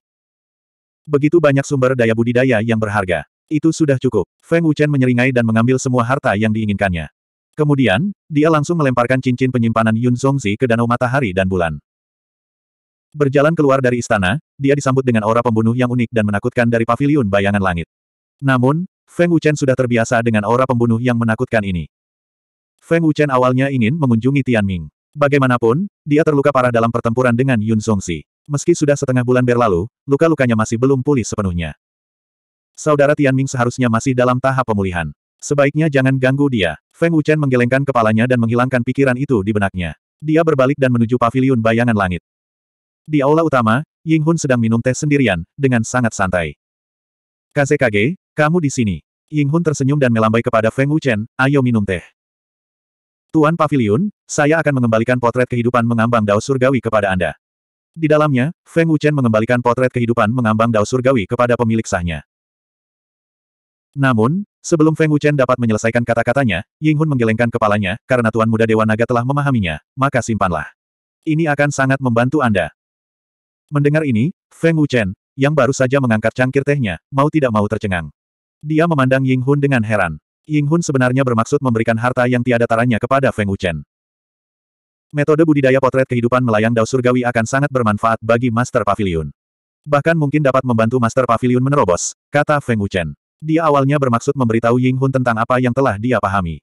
Begitu banyak sumber daya budidaya yang berharga. Itu sudah cukup. Feng Wuchen menyeringai dan mengambil semua harta yang diinginkannya. Kemudian, dia langsung melemparkan cincin penyimpanan Yun Zongzi ke danau matahari dan bulan. Berjalan keluar dari istana, dia disambut dengan aura pembunuh yang unik dan menakutkan dari paviliun bayangan langit. Namun, Feng Wuchen sudah terbiasa dengan aura pembunuh yang menakutkan ini. Feng Wuchen awalnya ingin mengunjungi Tianming. Bagaimanapun, dia terluka parah dalam pertempuran dengan Yun Songxi. Meski sudah setengah bulan berlalu, luka-lukanya masih belum pulih sepenuhnya. Saudara Tianming seharusnya masih dalam tahap pemulihan. Sebaiknya jangan ganggu dia. Feng Wuchen menggelengkan kepalanya dan menghilangkan pikiran itu di benaknya. Dia berbalik dan menuju paviliun bayangan langit. Di aula utama, Ying Hun sedang minum teh sendirian, dengan sangat santai. Kasekage, kamu di sini. Ying Hun tersenyum dan melambai kepada Feng Wuchen, ayo minum teh. Tuan Pavilion, saya akan mengembalikan potret kehidupan mengambang Dao Surgawi kepada Anda. Di dalamnya, Feng Wuchen mengembalikan potret kehidupan mengambang Dao Surgawi kepada pemilik sahnya. Namun, sebelum Feng Wuchen dapat menyelesaikan kata-katanya, Ying Hun menggelengkan kepalanya, karena Tuan Muda Dewa Naga telah memahaminya, maka simpanlah. Ini akan sangat membantu Anda. Mendengar ini, Feng Wuchen, yang baru saja mengangkat cangkir tehnya, mau tidak mau tercengang. Dia memandang Ying Hun dengan heran. Ying Hun sebenarnya bermaksud memberikan harta yang tiada taranya kepada Feng Wuchen. Metode budidaya potret kehidupan melayang dao surgawi akan sangat bermanfaat bagi Master Pavilion. Bahkan mungkin dapat membantu Master Pavilion menerobos, kata Feng Wuchen. Dia awalnya bermaksud memberitahu Ying Hun tentang apa yang telah dia pahami.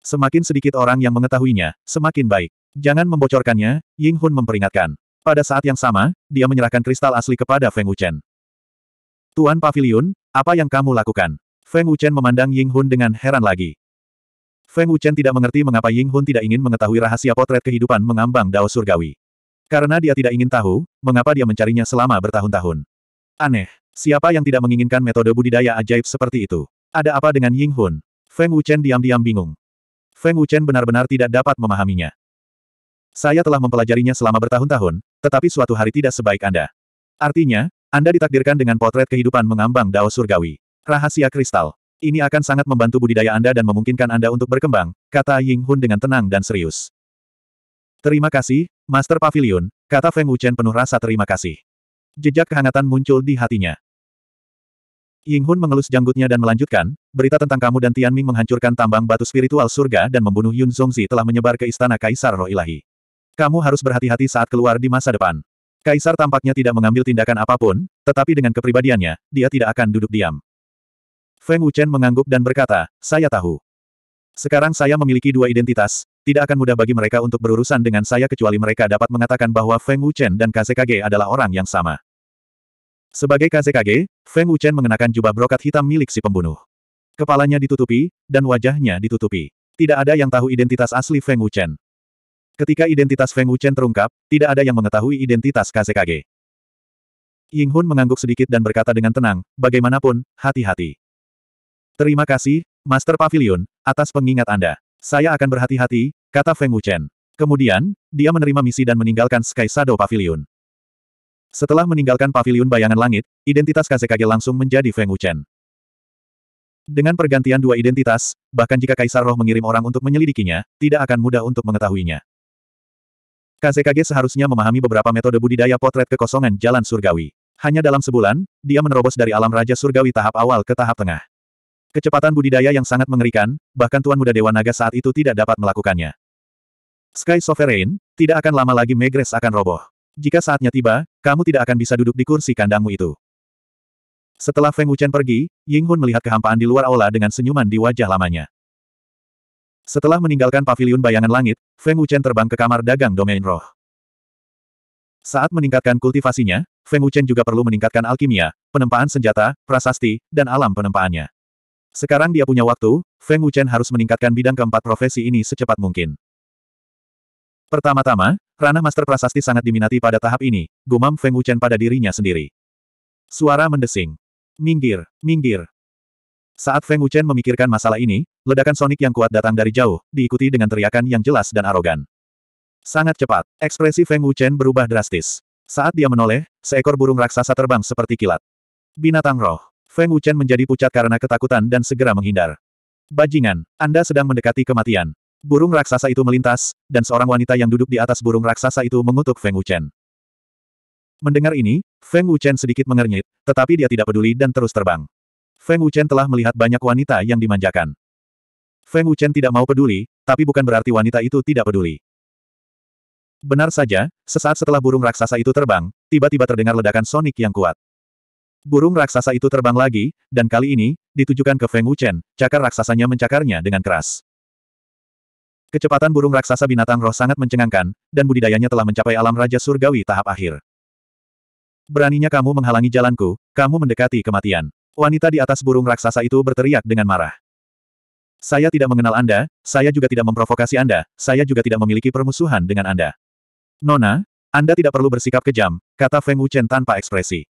Semakin sedikit orang yang mengetahuinya, semakin baik. Jangan membocorkannya, Ying Hun memperingatkan. Pada saat yang sama, dia menyerahkan kristal asli kepada Feng Wuchen. Tuan Pavilion, apa yang kamu lakukan? Feng Wuchen memandang Ying Hun dengan heran lagi. Feng Wuchen tidak mengerti mengapa Ying Hun tidak ingin mengetahui rahasia potret kehidupan mengambang Dao Surgawi. Karena dia tidak ingin tahu, mengapa dia mencarinya selama bertahun-tahun. Aneh, siapa yang tidak menginginkan metode budidaya ajaib seperti itu? Ada apa dengan Ying Hun? Feng Wuchen diam-diam bingung. Feng Wuchen benar-benar tidak dapat memahaminya. Saya telah mempelajarinya selama bertahun-tahun, tetapi suatu hari tidak sebaik Anda. Artinya, Anda ditakdirkan dengan potret kehidupan mengambang Dao Surgawi. Rahasia kristal. Ini akan sangat membantu budidaya Anda dan memungkinkan Anda untuk berkembang, kata Ying Hun dengan tenang dan serius. Terima kasih, Master Pavilion, kata Feng Wuchen penuh rasa terima kasih. Jejak kehangatan muncul di hatinya. Ying Hun mengelus janggutnya dan melanjutkan, berita tentang kamu dan Tian Ming menghancurkan tambang batu spiritual surga dan membunuh Yun Zongzi telah menyebar ke istana Kaisar Roh Ilahi. Kamu harus berhati-hati saat keluar di masa depan. Kaisar tampaknya tidak mengambil tindakan apapun, tetapi dengan kepribadiannya, dia tidak akan duduk diam. Feng Wuchen mengangguk dan berkata, saya tahu. Sekarang saya memiliki dua identitas, tidak akan mudah bagi mereka untuk berurusan dengan saya kecuali mereka dapat mengatakan bahwa Feng Wuchen dan KZKG adalah orang yang sama. Sebagai KZKG, Feng Wuchen mengenakan jubah brokat hitam milik si pembunuh. Kepalanya ditutupi, dan wajahnya ditutupi. Tidak ada yang tahu identitas asli Feng Wuchen. Ketika identitas Feng Wuchen terungkap, tidak ada yang mengetahui identitas KZKG. Ying Hun mengangguk sedikit dan berkata dengan tenang, bagaimanapun, hati-hati. Terima kasih, Master Pavilion, atas pengingat Anda. Saya akan berhati-hati, kata Feng Wuchen. Kemudian, dia menerima misi dan meninggalkan Sky Shadow Pavilion. Setelah meninggalkan pavilion bayangan langit, identitas Kazekage langsung menjadi Feng Wuchen. Dengan pergantian dua identitas, bahkan jika Kaisar Roh mengirim orang untuk menyelidikinya, tidak akan mudah untuk mengetahuinya. Kazekage seharusnya memahami beberapa metode budidaya potret kekosongan jalan surgawi. Hanya dalam sebulan, dia menerobos dari alam Raja Surgawi tahap awal ke tahap tengah. Kecepatan budidaya yang sangat mengerikan, bahkan Tuan Muda Dewa Naga saat itu tidak dapat melakukannya. Sky Sovereign, tidak akan lama lagi Megres akan roboh. Jika saatnya tiba, kamu tidak akan bisa duduk di kursi kandangmu itu. Setelah Feng Wuchen pergi, Ying Hun melihat kehampaan di luar aula dengan senyuman di wajah lamanya. Setelah meninggalkan pavilion bayangan langit, Feng Wuchen terbang ke kamar dagang domain roh. Saat meningkatkan kultivasinya, Feng Wuchen juga perlu meningkatkan alkimia, penempaan senjata, prasasti, dan alam penempaannya. Sekarang dia punya waktu, Feng Wuchen harus meningkatkan bidang keempat profesi ini secepat mungkin. Pertama-tama, ranah master prasasti sangat diminati pada tahap ini, gumam Feng Wuchen pada dirinya sendiri. Suara mendesing. Minggir, minggir. Saat Feng Wuchen memikirkan masalah ini, ledakan sonik yang kuat datang dari jauh, diikuti dengan teriakan yang jelas dan arogan. Sangat cepat, ekspresi Feng Wuchen berubah drastis. Saat dia menoleh, seekor burung raksasa terbang seperti kilat. Binatang roh. Feng Wuchen menjadi pucat karena ketakutan dan segera menghindar. Bajingan, Anda sedang mendekati kematian. Burung raksasa itu melintas, dan seorang wanita yang duduk di atas burung raksasa itu mengutuk Feng Wuchen. Mendengar ini, Feng Wuchen sedikit mengernyit, tetapi dia tidak peduli dan terus terbang. Feng Wuchen telah melihat banyak wanita yang dimanjakan. Feng Wuchen tidak mau peduli, tapi bukan berarti wanita itu tidak peduli. Benar saja, sesaat setelah burung raksasa itu terbang, tiba-tiba terdengar ledakan sonik yang kuat. Burung raksasa itu terbang lagi, dan kali ini, ditujukan ke Feng Wuchen, cakar raksasanya mencakarnya dengan keras. Kecepatan burung raksasa binatang roh sangat mencengangkan, dan budidayanya telah mencapai alam Raja Surgawi tahap akhir. Beraninya kamu menghalangi jalanku, kamu mendekati kematian. Wanita di atas burung raksasa itu berteriak dengan marah. Saya tidak mengenal Anda, saya juga tidak memprovokasi Anda, saya juga tidak memiliki permusuhan dengan Anda. Nona, Anda tidak perlu bersikap kejam, kata Feng Wuchen tanpa ekspresi.